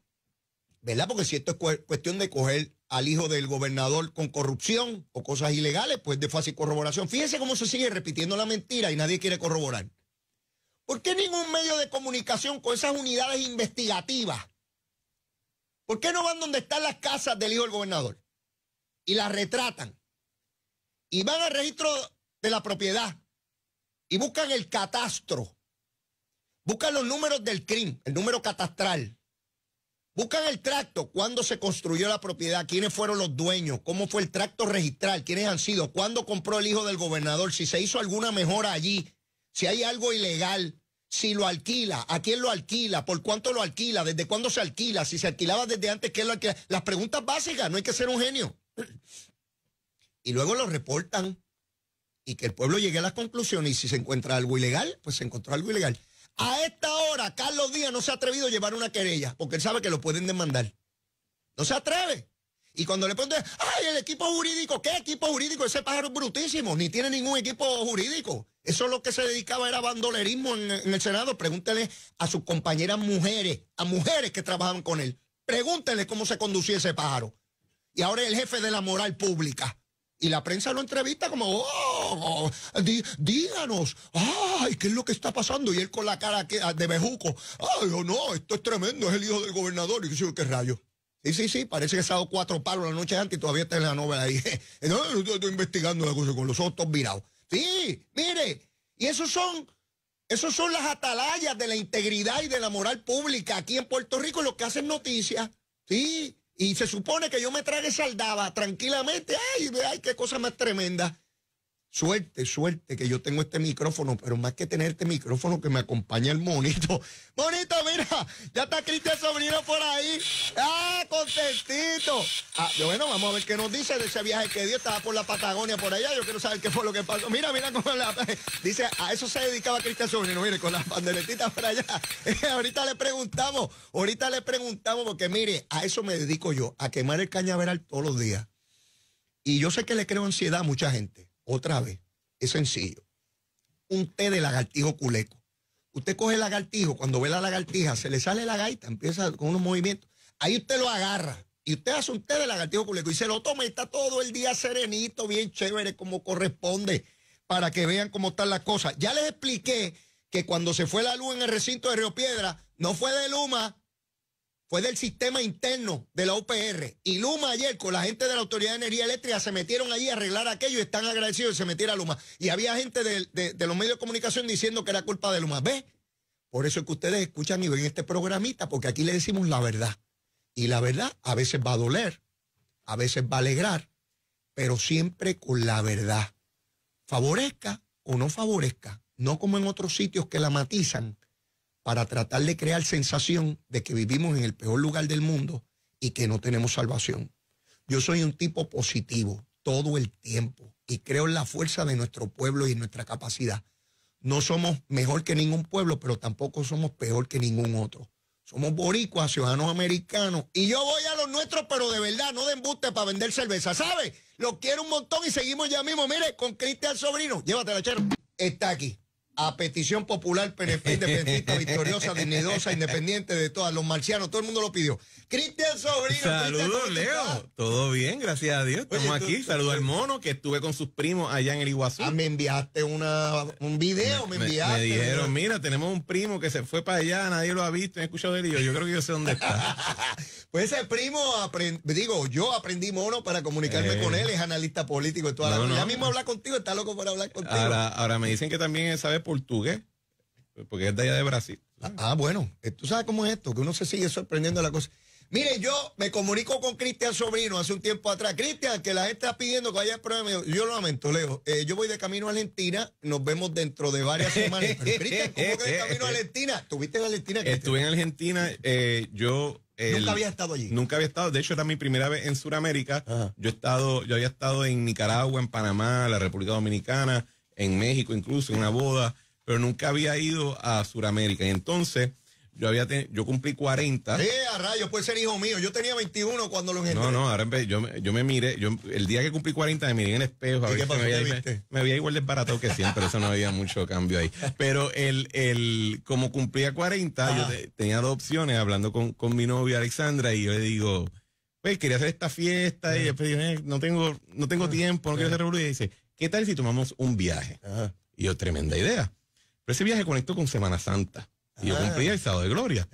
¿verdad? Porque si esto es cuestión de coger al hijo del gobernador con corrupción o cosas ilegales, pues de fácil corroboración. Fíjense cómo se sigue repitiendo la mentira y nadie quiere corroborar. ¿Por qué ningún medio de comunicación con esas unidades investigativas? ¿Por qué no van donde están las casas del hijo del gobernador? Y las retratan. Y van al registro de la propiedad. Y buscan el catastro. Buscan los números del crimen, el número catastral. Buscan el tracto, cuándo se construyó la propiedad, quiénes fueron los dueños, cómo fue el tracto registral, quiénes han sido, cuándo compró el hijo del gobernador, si se hizo alguna mejora allí, si hay algo ilegal, si lo alquila, a quién lo alquila, por cuánto lo alquila, desde cuándo se alquila, si se alquilaba desde antes, quién lo alquila. Las preguntas básicas, no hay que ser un genio. Y luego lo reportan y que el pueblo llegue a las conclusiones y si se encuentra algo ilegal, pues se encontró algo ilegal. A esta hora, Carlos Díaz no se ha atrevido a llevar una querella porque él sabe que lo pueden demandar. No se atreve. Y cuando le preguntan, ay, el equipo jurídico, ¿qué equipo jurídico? Ese pájaro es brutísimo, ni tiene ningún equipo jurídico. Eso lo que se dedicaba era bandolerismo en, el Senado. Pregúntele a sus compañeras mujeres, a mujeres que trabajaban con él. Pregúntenle cómo se conducía ese pájaro. Y ahora es el jefe de la moral pública. Y la prensa lo entrevista como, oh, oh díganos, ay, ¿qué es lo que está pasando? Y él con la cara ah, de bejuco, ay, oh, no, esto es tremendo, es el hijo del gobernador. Y yo, ¿qué rayo? Sí, sí, sí, parece que se ha dado cuatro palos la noche antes y todavía está en la novela ahí. no, yo estoy investigando la cosa con los todos virados. Sí, mire, y esos son, esos son las atalayas de la integridad y de la moral pública aquí en Puerto Rico, los que hacen noticias. Sí, y se supone que yo me trague saldaba tranquilamente. Ay, ay, qué cosa más tremenda. Suerte, suerte que yo tengo este micrófono, pero más que tener este micrófono que me acompaña el monito. Monito, mira, ya está Cristian Sobrino por ahí. ¡Ah, contentito! Ah, bueno, vamos a ver qué nos dice de ese viaje que dio. Estaba por la Patagonia, por allá. Yo quiero saber qué fue lo que pasó. Mira, mira cómo la... Dice, a eso se dedicaba Cristian Sobrino. Mire, con las banderetitas por allá. ahorita le preguntamos, ahorita le preguntamos, porque mire, a eso me dedico yo, a quemar el cañaveral todos los días. Y yo sé que le creo ansiedad a mucha gente. Otra vez, es sencillo. Un té de lagartijo culeco. Usted coge el lagartijo, cuando ve la lagartija, se le sale la gaita, empieza con unos movimientos. Ahí usted lo agarra y usted hace un té de lagartijo culeco y se lo toma y está todo el día serenito, bien chévere, como corresponde, para que vean cómo están las cosas. Ya les expliqué que cuando se fue la luz en el recinto de Río Piedra, no fue de Luma, fue del sistema interno de la UPR Y Luma ayer con la gente de la Autoridad de Energía Eléctrica se metieron allí a arreglar aquello y están agradecidos de se metiera Luma. Y había gente de, los medios de comunicación diciendo que era culpa de Luma. ve, Por eso es que ustedes escuchan y ven este programita, porque aquí le decimos la verdad. Y la verdad a veces va a doler, a veces va a alegrar, pero siempre con la verdad. Favorezca o no favorezca, no como en otros sitios que la matizan para tratar de crear sensación de que vivimos en el peor lugar del mundo y que no tenemos salvación. Yo soy un tipo positivo todo el tiempo y creo en la fuerza de nuestro pueblo y en nuestra capacidad. No somos mejor que ningún pueblo, pero tampoco somos peor que ningún otro. Somos boricuas, ciudadanos americanos. Y yo voy a los nuestros, pero de verdad, no de embuste para vender cerveza, ¿sabe? Lo quiero un montón y seguimos ya mismo. Mire, con Cristian Sobrino, llévatela, chero. Está aquí a petición popular PNP victoriosa, dignidosa, independiente de todas, los marcianos, todo el mundo lo pidió. Cristian Sobrino. Saludos, Leo. Todo bien, gracias a Dios. Estamos aquí. Saludos al mono que estuve con sus primos allá en el Iguazú. Ah, me enviaste una, un video, me, enviaste. Me dijeron, mira. tenemos un primo que se fue para allá, nadie lo ha visto, he escuchado de él yo, creo que yo sé dónde está. pues ese primo, digo, yo aprendí mono para comunicarme eh. con él, es analista político y toda la vida. Ya mismo habla contigo, está loco para hablar contigo. Ahora, ahora me dicen que también, ¿sabes? portugués, porque es de allá de Brasil. Ah, ah bueno, eh, tú sabes cómo es esto, que uno se sigue sorprendiendo la cosa. Mire, yo me comunico con Cristian Sobrino hace un tiempo atrás. Cristian, que la gente está pidiendo que vaya al programa. Yo lo lamento, Leo. Eh, yo voy de camino a Argentina. Nos vemos dentro de varias semanas. Cristian, ¿cómo que de camino a Argentina? ¿Tuviste en Argentina? Estuve en Argentina. Eh, yo. nunca había estado allí. Nunca había estado. De hecho, era mi primera vez en Sudamérica. Yo, he estado, yo había estado en Nicaragua, en Panamá, la República Dominicana en México, incluso en una boda, pero nunca había ido a Sudamérica. Y entonces yo había yo cumplí 40. ¡Eh, a rayos! Puede ser hijo mío. Yo tenía 21 cuando lo engendré. No, no, ahora yo, yo me miré. Yo, el día que cumplí 40 me miré en el espejo. qué Me, había, me, igual desbaratado que siempre, eso no había mucho cambio ahí. Pero el, el como cumplía 40, yo ah. tenía dos opciones hablando con, mi novia Alexandra y yo le digo, pues quería hacer esta fiesta y después eh, no tengo, no tengo tiempo, no quiero hacer revolución. Y dice, ¿qué tal si tomamos un viaje? Y yo, tremenda idea. Pero ese viaje conectó con Semana Santa. Y yo ah. cumplía el sábado de gloria.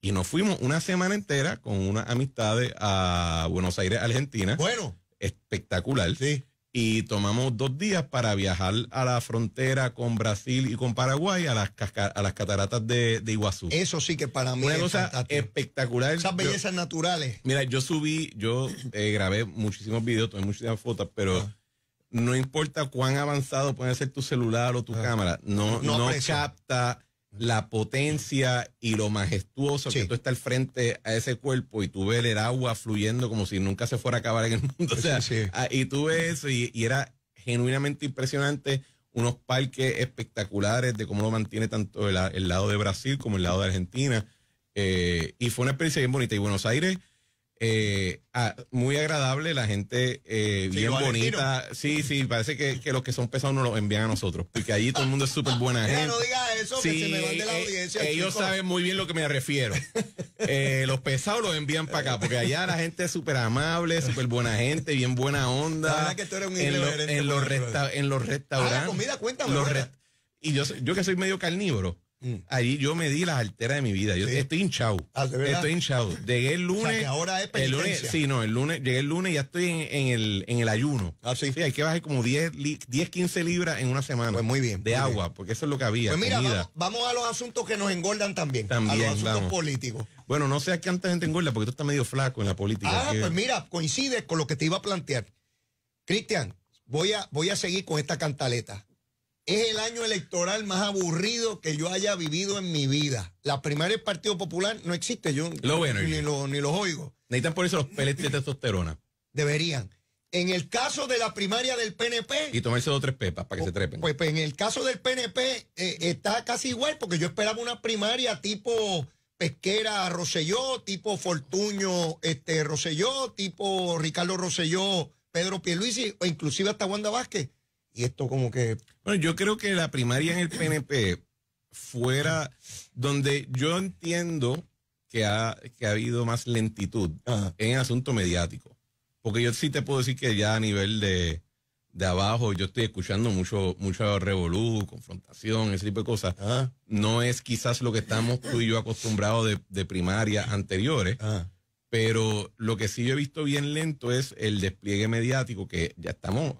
Y nos fuimos una semana entera con unas amistades a Buenos Aires, Argentina. Bueno. Espectacular. Sí. Y tomamos dos días para viajar a la frontera con Brasil y con Paraguay a las, a las cataratas de, Iguazú. Eso sí que para mí es espectacular. Esas bellezas naturales. Mira, yo subí, yo eh, grabé muchísimos videos, tomé muchísimas fotos, pero no importa cuán avanzado puede ser tu celular o tu cámara, no, no, capta la potencia y lo majestuoso que tú estás al frente a ese cuerpo y tú ves el agua fluyendo como si nunca se fuera a acabar en el mundo. Ah, y tú ves eso y, era genuinamente impresionante unos parques espectaculares de cómo lo mantiene tanto el, lado de Brasil como el lado de Argentina. Eh, y fue una experiencia bien bonita. Y Buenos Aires, eh, ah, muy agradable, la gente eh, bien bonita. Sí, sí, parece que, que, los que son pesados nos los envían a nosotros, porque allí todo el mundo es súper buena gente. no diga eso, que se me van la eh, audiencia. ellos saben muy bien lo que me refiero. Eh, los pesados los envían para acá, porque allá la gente es súper amable, súper buena gente, bien buena onda. en, los, ah, en pues restaurantes. y yo, yo que soy medio carnívoro. Mm. Allí yo me di las alteras de mi vida. Yo estoy hinchado. Ah, estoy hinchado. Llegué el lunes. ahora es el Sí, no, el lunes, llegué el lunes y ya estoy en, el, en el ayuno. Ah, hay que bajar como 10, 15 libras en una semana. Pues muy bien. De agua, porque eso es lo que había. Pues mira, vamos, a los asuntos que nos engordan también. También. A los asuntos políticos. Bueno, no seas que antes gente engorda, porque tú estás medio flaco en la política. Ah, pues mira, coincide con lo que te iba a plantear. Cristian, voy a, voy a seguir con esta cantaleta. Es el año electoral más aburrido que yo haya vivido en mi vida. La primaria del Partido Popular no existe, yo ni, los oigo. Necesitan por eso los peletes de testosterona. Deberían. En el caso de la primaria del PNP. Y tomarse dos o tres pepas para que se trepen. Pues, pues, en el caso del PNP eh, está casi igual, porque yo esperaba una primaria tipo Pesquera Rosselló, tipo Fortuño este, Roselló, tipo Ricardo Roselló, Pedro Pierluisi, o inclusive hasta Wanda Vázquez y esto como que... Bueno, yo creo que la primaria en el PNP fuera donde yo entiendo que ha, ha habido más lentitud en asunto mediático. Porque yo sí te puedo decir que ya a nivel de, abajo yo estoy escuchando mucho, mucha revolú, confrontación, ese tipo de cosas. No es quizás lo que estamos tú y yo acostumbrados de, primarias primaria anteriores. Ajá pero lo que sí yo he visto bien lento es el despliegue mediático que ya estamos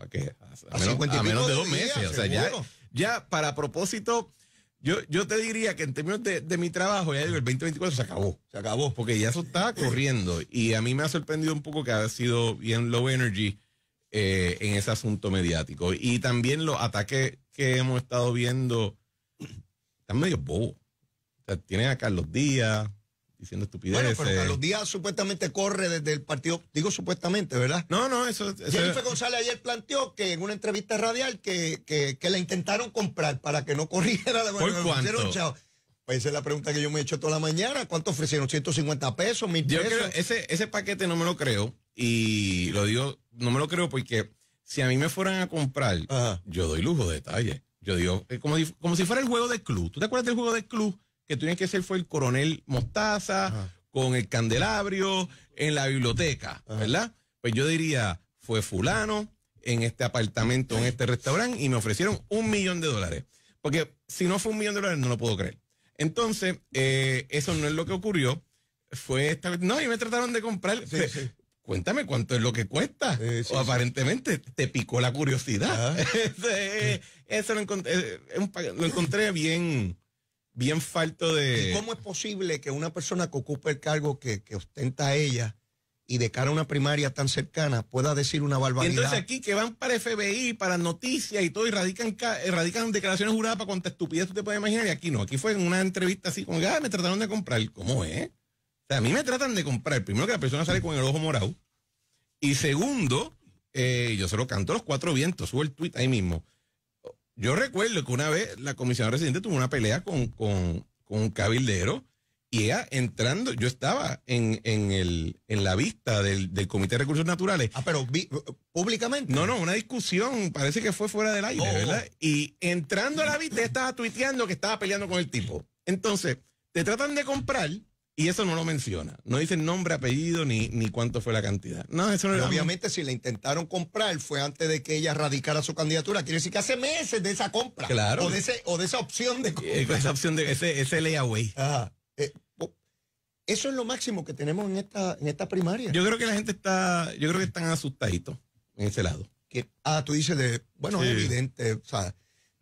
a, menos, de dos meses. ya, para propósito, yo, yo te diría que en términos de, mi trabajo, ya digo el 2024 se acabó, se acabó, porque ya eso está corriendo. Y a mí me ha sorprendido un poco que haya sido bien low energy eh, en ese asunto mediático. Y también los ataques que hemos estado viendo están medio bobos. tienen a Carlos Díaz diciendo estupideces. Bueno, pero eh. Carlos Díaz supuestamente corre desde el partido, digo supuestamente, ¿verdad? No, no, eso... eso Jennifer González ayer planteó que en una entrevista radial que, que, que la intentaron comprar para que no corriera. la ¿Por cuánto? Pues esa es la pregunta que yo me he hecho toda la mañana. ¿Cuánto ofrecieron? ¿150 pesos? ¿1000 pesos? Yo creo, ese, ese paquete no me lo creo. Y lo digo, no me lo creo porque si a mí me fueran a comprar, yo doy lujo de detalle. Yo digo, eh, como como si fuera el juego de club. ¿Tú te acuerdas del juego de club? que tuvieron que ser fue el coronel Mostaza, con el candelabrio, en la biblioteca, ¿verdad? Pues yo diría, fue fulano en este apartamento, en este restaurante, y me ofrecieron un millón de dólares. Porque si no fue un millón de dólares, no lo puedo creer. Entonces, eh, eso no es lo que ocurrió. Fue esta No, y me trataron de comprar. Pues, cuéntame cuánto es lo que cuesta. aparentemente te picó la curiosidad. Eh, eso, lo, encontré, eh, lo encontré bien bien falto de... ¿Cómo es posible que una persona que ocupa el cargo que, ostenta a ella y de cara a una primaria tan cercana pueda decir una barbaridad. Y entonces aquí que van para FBI, para noticias y todo, y radican, radican declaraciones juradas para cuanta estupidez tú te puedes imaginar, y aquí no, aquí fue en una entrevista así como, ah, me trataron de comprar, ¿cómo es? O sea, a mí me tratan de comprar, primero que la persona sale con el ojo morado, y segundo, eh, yo se lo canto a los cuatro vientos, subo el tweet ahí mismo, yo recuerdo que una vez la comisionada residente tuvo una pelea con, un cabildero y ella entrando, yo estaba en, el, en la vista del, Comité de Recursos Naturales. Ah, pero públicamente. No, no, una discusión, parece que fue fuera del aire, oh. ¿verdad? Y entrando a la vista, estaba tuiteando que estaba peleando con el tipo. Entonces, te tratan de comprar y eso no lo menciona. No dice nombre, apellido, ni, ni cuánto fue la cantidad. No, eso no Obviamente, si la intentaron comprar fue antes de que ella radicara su candidatura. Quiere decir que hace meses de esa compra. Claro. O de, ese, o de esa opción de eh, compra. Esa opción de ese, ese layaway. Eh, oh, eso es lo máximo que tenemos en esta, en esta primaria. Yo creo que la gente está, yo creo que están asustaditos en ese lado. Ah, tú dices de, bueno, es evidente, o sea,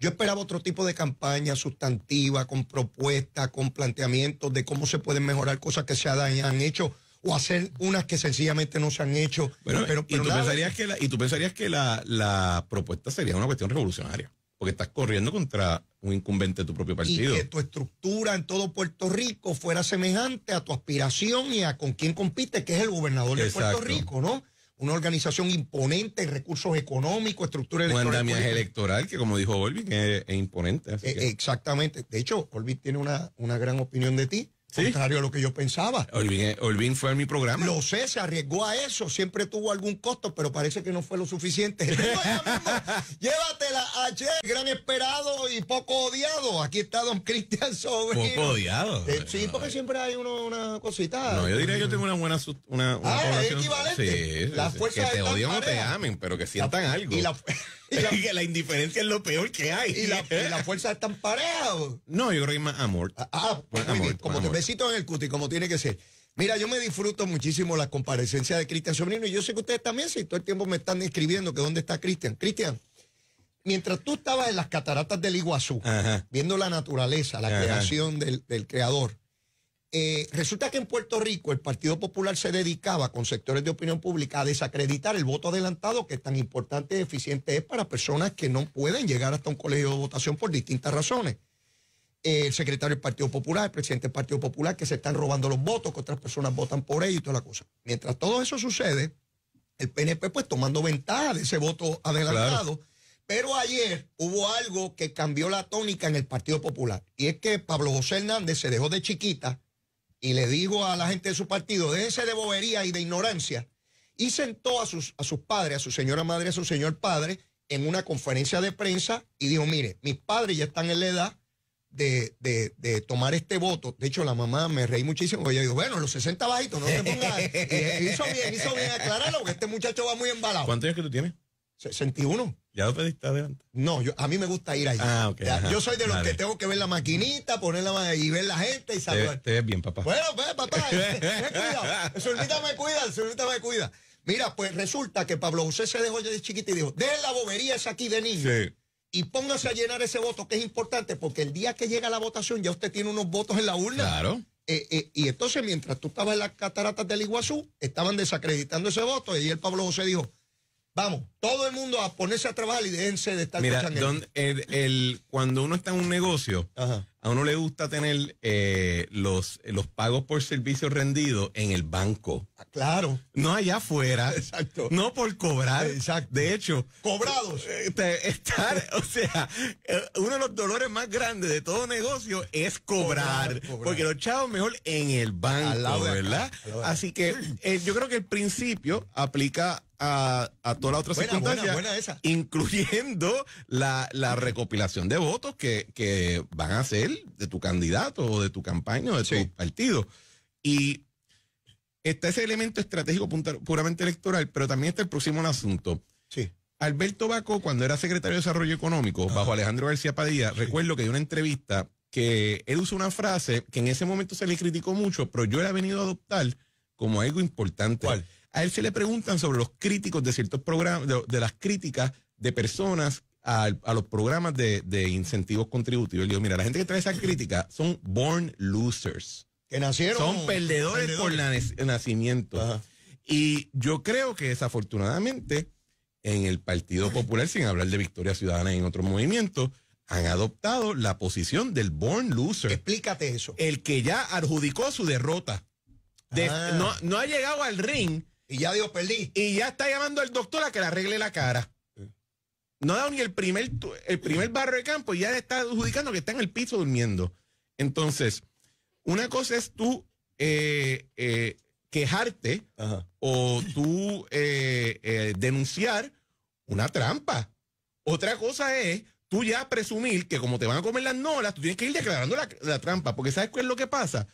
yo esperaba otro tipo de campaña sustantiva, con propuestas, con planteamientos de cómo se pueden mejorar cosas que se han hecho o hacer unas que sencillamente no se han hecho. pero, y, tú pensarías que la, y tú pensarías que la, propuesta sería una cuestión revolucionaria, porque estás corriendo contra un incumbente de tu propio partido. Y que tu estructura en todo Puerto Rico fuera semejante a tu aspiración y a con quién compite, que es el gobernador de Puerto Rico, ¿no? una organización imponente recursos económicos, estructura electoral. Un andamiaje electoral que, como dijo Olvin, es, es imponente. E, exactamente. De hecho, Olvid tiene una, una gran opinión de ti. Contrario a lo que yo pensaba. Olvin, eh, fue en mi programa. Lo sé, se arriesgó a eso. Siempre tuvo algún costo, pero parece que no fue lo suficiente. llévatela ayer. Gran esperado y poco odiado. Aquí está don Cristian Sobre. Poco odiado. Eh, sí, porque siempre hay una cosita. No, yo diría que yo tengo una buena. Una, ah, equivalente. Sí, que te odian o te amen, pero que sientan algo. Y la, que la indiferencia es lo peor que hay. Y, la, fuerza las fuerzas están No, yo creo que más amor. Ah, ah pues amor, como pues te te suavecito en el cuti, como tiene que ser. Mira, yo me disfruto muchísimo la comparecencia de Cristian Sobrino y yo sé que ustedes también, si todo el tiempo me están escribiendo que dónde está Cristian. Cristian, mientras tú estabas en las cataratas del Iguazú, viendo la naturaleza, la creación del, creador, eh, resulta que en Puerto Rico el Partido Popular se dedicaba con sectores de opinión pública a desacreditar el voto adelantado que es tan importante y eficiente es para personas que no pueden llegar hasta un colegio de votación por distintas razones el secretario del Partido Popular, el presidente del Partido Popular, que se están robando los votos, que otras personas votan por ellos y toda la cosa. Mientras todo eso sucede, el PNP pues tomando ventaja de ese voto adelantado. Pero ayer hubo algo que cambió la tónica en el Partido Popular. Y es que Pablo José Hernández se dejó de chiquita y le dijo a la gente de su partido, déjense de bobería y de ignorancia. Y sentó a sus, a sus padres, a su señora madre, a su señor padre, en una conferencia de prensa y dijo, mire, mis padres ya están en la edad de, de, de, tomar este voto. De hecho, la mamá me reí muchísimo. Ella dijo, bueno, los 60 bajitos, no te pongas. hizo bien, hizo bien aclararlo, porque este muchacho va muy embalado. ¿Cuántos años que tú tienes? 61. ¿Ya lo pediste adelante? No, a mí me gusta ir allá. Ah, yo soy de los que tengo que ver la maquinita, ponerla y ver la gente y saludar. Te, es bien, papá. Bueno, pues, papá, me cuida. me cuida, me cuida. Mira, pues resulta que Pablo José se dejó ya de chiquito y dijo, de la bobería esa aquí de niño. Sí y póngase a llenar ese voto, que es importante, porque el día que llega la votación ya usted tiene unos votos en la urna. Claro. Eh, eh, y entonces, mientras tú estabas en las cataratas del Iguazú, estaban desacreditando ese voto. Y ahí el Pablo José dijo: Vamos, todo el mundo a ponerse a trabajar y déjense de estar Mira, cuando uno está en un negocio, Ajá a uno le gusta tener eh, los, los pagos por servicios rendido en el banco. Ah, claro. No allá afuera. Exacto. No por cobrar. Exacto. De hecho. Cobrados. Eh, o sea, eh, uno de los dolores más grandes de todo negocio es cobrar. Porque los chavos mejor en el banco, ¿verdad? Así que yo creo que el principio aplica a, a todas las otras incluyendo la, recopilación de votos que, van a ser de tu candidato o de tu campaña o de tu partido. Y está ese elemento estratégico puramente electoral, pero también está el próximo asunto. Sí. Alberto Baco, cuando era secretario de Desarrollo Económico, bajo Alejandro García Padilla, recuerdo que dio una entrevista que él usó una frase que en ese momento se le criticó mucho, pero yo la he venido a adoptar como algo importante. ¿Cuál? A él se le preguntan sobre los críticos de ciertos programas, de, las críticas de personas a, los programas de, incentivos contributivos. Él dijo, mira, la gente que trae esa crítica son born losers. Que nacieron. Son perdedores, por por nacimiento. Y yo creo que desafortunadamente en el Partido Popular, sin hablar de Victoria Ciudadana y en otros movimientos, han adoptado la posición del born loser. Explícate eso. El que ya adjudicó su derrota. Ah. no, no ha llegado al ring y ya Dios perdí. Y ya está llamando al doctor a que le arregle la cara. No ha dado ni el primer, el primer barro de campo y ya está adjudicando que está en el piso durmiendo. Entonces, una cosa es tú eh, eh, quejarte o tú eh, denunciar una trampa. Otra cosa es tú ya presumir que como te van a comer las nolas, tú tienes que ir declarando la, la trampa. Porque ¿sabes qué es lo que pasa?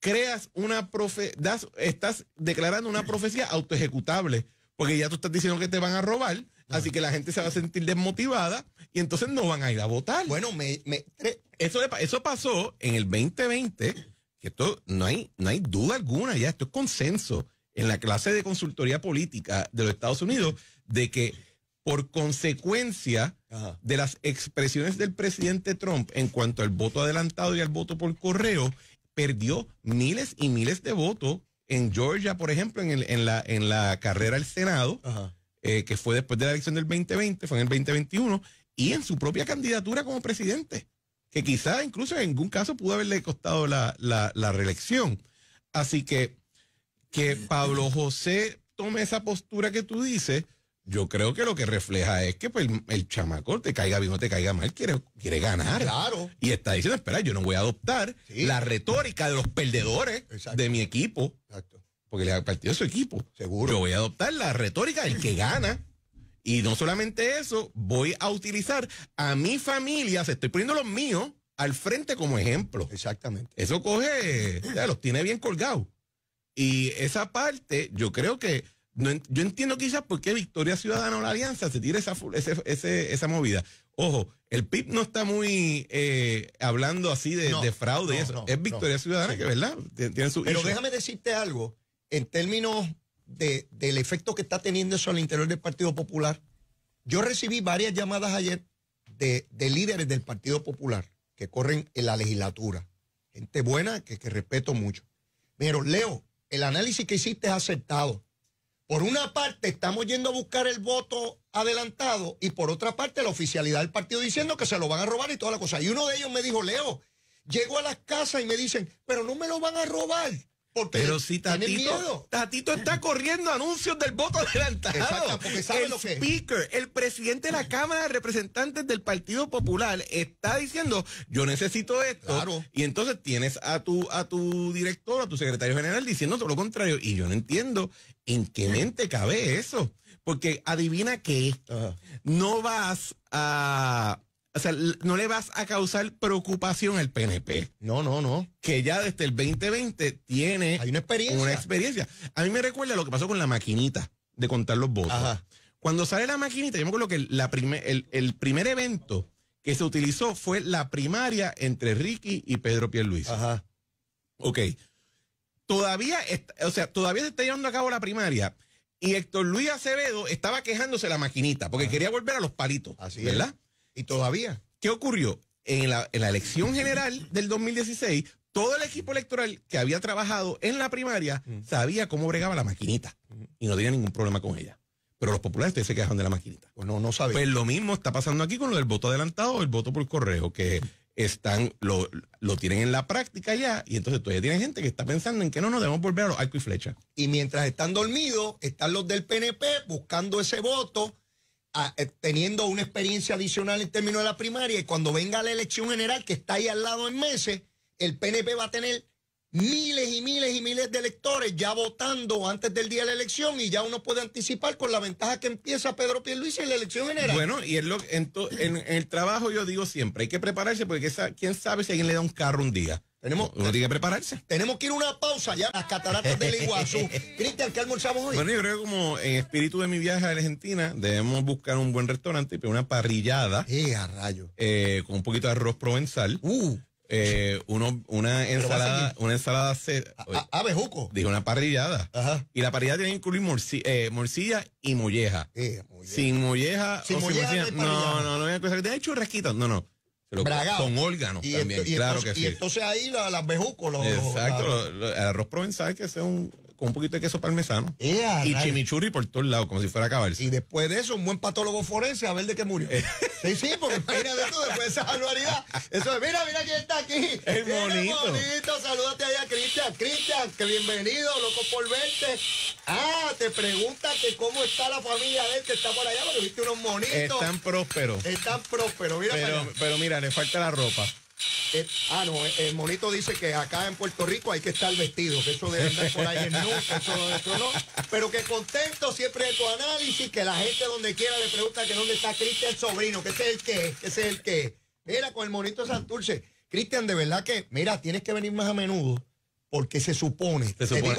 creas una profe, estás declarando una profecía autoejecutable, porque ya tú estás diciendo que te van a robar, así que la gente se va a sentir desmotivada y entonces no van a ir a votar. Bueno, me, eso, eso pasó en el 2020, que esto no hay, no hay duda alguna, ya esto es consenso en la clase de consultoría política de los Estados Unidos, de que por consecuencia de las expresiones del presidente Trump en cuanto al voto adelantado y al voto por correo, perdió miles y miles de votos en Georgia, por ejemplo, en, la, en la carrera al Senado, eh, que fue después de la elección del 2020, fue en el 2021, y en su propia candidatura como presidente, que quizá incluso en algún caso pudo haberle costado la, la reelección. Así que que Pablo José tome esa postura que tú dices, yo creo que lo que refleja es que pues, el, chamacor te caiga bien o te caiga mal, quiere, quiere ganar. Claro. Y está diciendo, espera, yo no voy a adoptar la retórica de los perdedores de mi equipo. Porque le ha partido su equipo. Seguro. Yo voy a adoptar la retórica del que gana. Y no solamente eso, voy a utilizar a mi familia, se estoy poniendo los míos al frente como ejemplo. Exactamente. Eso coge, ya los tiene bien colgados. Y esa parte, yo creo que yo entiendo quizás por qué Victoria Ciudadana o la Alianza se tira esa, esa movida. Ojo, el PIB no está muy eh, hablando así de, fraude es Victoria Ciudadana que, ¿verdad? Pero déjame decirte algo. En términos del efecto que está teniendo eso al interior del Partido Popular, yo recibí varias llamadas ayer de, líderes del Partido Popular que corren en la legislatura. Gente buena que, respeto mucho. Pero, Leo, el análisis que hiciste es acertado por una parte estamos yendo a buscar el voto adelantado y por otra parte la oficialidad del partido diciendo que se lo van a robar y toda la cosa. Y uno de ellos me dijo, Leo, llego a las casas y me dicen, pero no me lo van a robar pero si Tatito, Tatito está corriendo anuncios del voto adelantado. el speaker, el presidente de la Cámara de Representantes del Partido Popular está diciendo, yo necesito esto. Y entonces tienes a tu a tu director, a tu secretario general diciendo todo lo contrario y yo no entiendo en qué mente cabe eso, porque adivina que no vas a o sea, no le vas a causar preocupación al PNP. No, no, no. Que ya desde el 2020 tiene. Hay una experiencia. Una experiencia. A mí me recuerda lo que pasó con la maquinita de contar los votos. Ajá. Cuando sale la maquinita, yo me acuerdo que la el, primer evento que se utilizó fue la primaria entre Ricky y Pedro Pierluisi. Ajá. Ok. Todavía, o sea, todavía se está llevando a cabo la primaria. Y Héctor Luis Acevedo estaba quejándose de la maquinita porque quería volver a los palitos. Así ¿Verdad? Y todavía. ¿Qué ocurrió? En la, elección general del 2016, todo el equipo electoral que había trabajado en la primaria sabía cómo bregaba la maquinita y no tenía ningún problema con ella. Pero los populares se quejan de la maquinita. Pues no, no saben. Pues lo mismo está pasando aquí con lo del voto adelantado el voto por correo, que están, lo, lo, tienen en la práctica ya, y entonces todavía tienen gente que está pensando en que no nos debemos volver a los arco y flecha. Y mientras están dormidos, están los del PNP buscando ese voto eh, teniendo una experiencia adicional en términos de la primaria y cuando venga la elección general que está ahí al lado en meses, el PNP va a tener miles y miles y miles de electores ya votando antes del día de la elección y ya uno puede anticipar con la ventaja que empieza Pedro Pierluisi en la elección general. Bueno, y en, lo, en, el trabajo yo digo siempre, hay que prepararse porque esa, quién sabe si alguien le da un carro un día. Tenemos, Uno tiene que prepararse. Tenemos que ir a una pausa ya las cataratas del Iguazú. Cristian, ¿qué almorzamos hoy? Bueno, yo creo que como en espíritu de mi viaje a Argentina, debemos buscar un buen restaurante y una parrillada. ¡Eh, a rayo! Eh, con un poquito de arroz provenzal. ¡Uh! Eh, una ensalada, una ah, ensalada ah, abejuco. Digo, una parrillada. Ajá. Y la parrillada tiene que incluir eh, morcilla y molleja. molleja. Sin molleja sin molleja sin No, no, no voy a pensar que hecho, No, no. Son órganos también, claro entonces, que sí. Y entonces ahí las la bejucos, Exacto, el arroz provenzal que es un con un poquito de queso parmesano eh, y chimichurri por todos lados, como si fuera a acabarse. Y después de eso, un buen patólogo forense a ver de qué murió. Eh. sí, sí, porque de tú, después de esa anualidad. Eso es, mira, mira quién está aquí. es bonito. bonito. Salúdate ahí a Cristian. Cristian, que bienvenido, loco por verte. Ah, te pregunta que cómo está la familia de él que Está por allá porque viste unos monitos. Están prósperos. Están prósperos, mira. Pero, pero mira, le falta la ropa. Eh, ah, no, eh, el monito dice que acá en Puerto Rico hay que estar vestido, que eso de andar por ahí en eso, eso, no. Pero que contento siempre de tu análisis, que la gente donde quiera le pregunta que dónde está Cristian Sobrino, que ese es el que es, ese es el que Mira, con el monito Santurce. Cristian, de verdad que, mira, tienes que venir más a menudo porque se supone,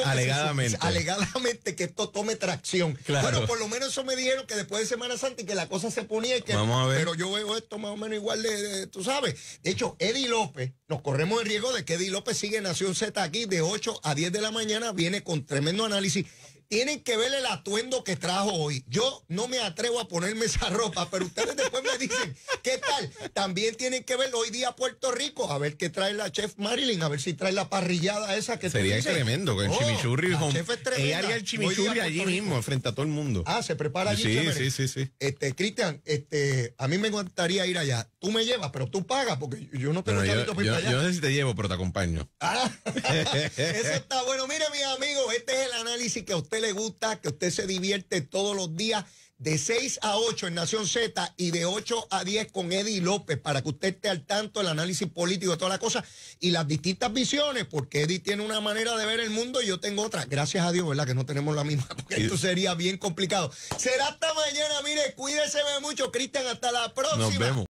alegadamente. que esto tome tracción. Claro. Bueno, por lo menos eso me dijeron que después de Semana Santa y que la cosa se ponía y que pero yo veo esto más o menos igual de, tú sabes. De hecho, Eddie López, nos corremos el riesgo de que Eddie López sigue en Nación Z aquí de 8 a 10 de la mañana, viene con tremendo análisis tienen que ver el atuendo que trajo hoy. Yo no me atrevo a ponerme esa ropa, pero ustedes después me dicen, ¿qué tal? También tienen que ver hoy día Puerto Rico, a ver qué trae la chef Marilyn, a ver si trae la parrillada esa que Sería tremendo, con el oh, chimichurri. El Chef es tremenda. haría el chimichurri allí mismo, frente a todo el mundo. Ah, se prepara allí. Sí, sí, sí, sí. Este, Cristian, este, a mí me gustaría ir allá. Tú me llevas, pero tú pagas, porque yo no tengo bueno, para ir allá. Yo no sé si te llevo, pero te acompaño. Ah, eso está bueno. Mire, mis amigos, este es el análisis que usted le gusta, que usted se divierte todos los días de 6 a 8 en Nación Z y de 8 a 10 con Eddie López para que usted esté al tanto del análisis político, de toda la cosa y las distintas visiones, porque Eddie tiene una manera de ver el mundo y yo tengo otra. Gracias a Dios, ¿verdad? Que no tenemos la misma, porque esto sería bien complicado. Será hasta mañana, mire, cuídese mucho, Cristian, hasta la próxima. Nos vemos.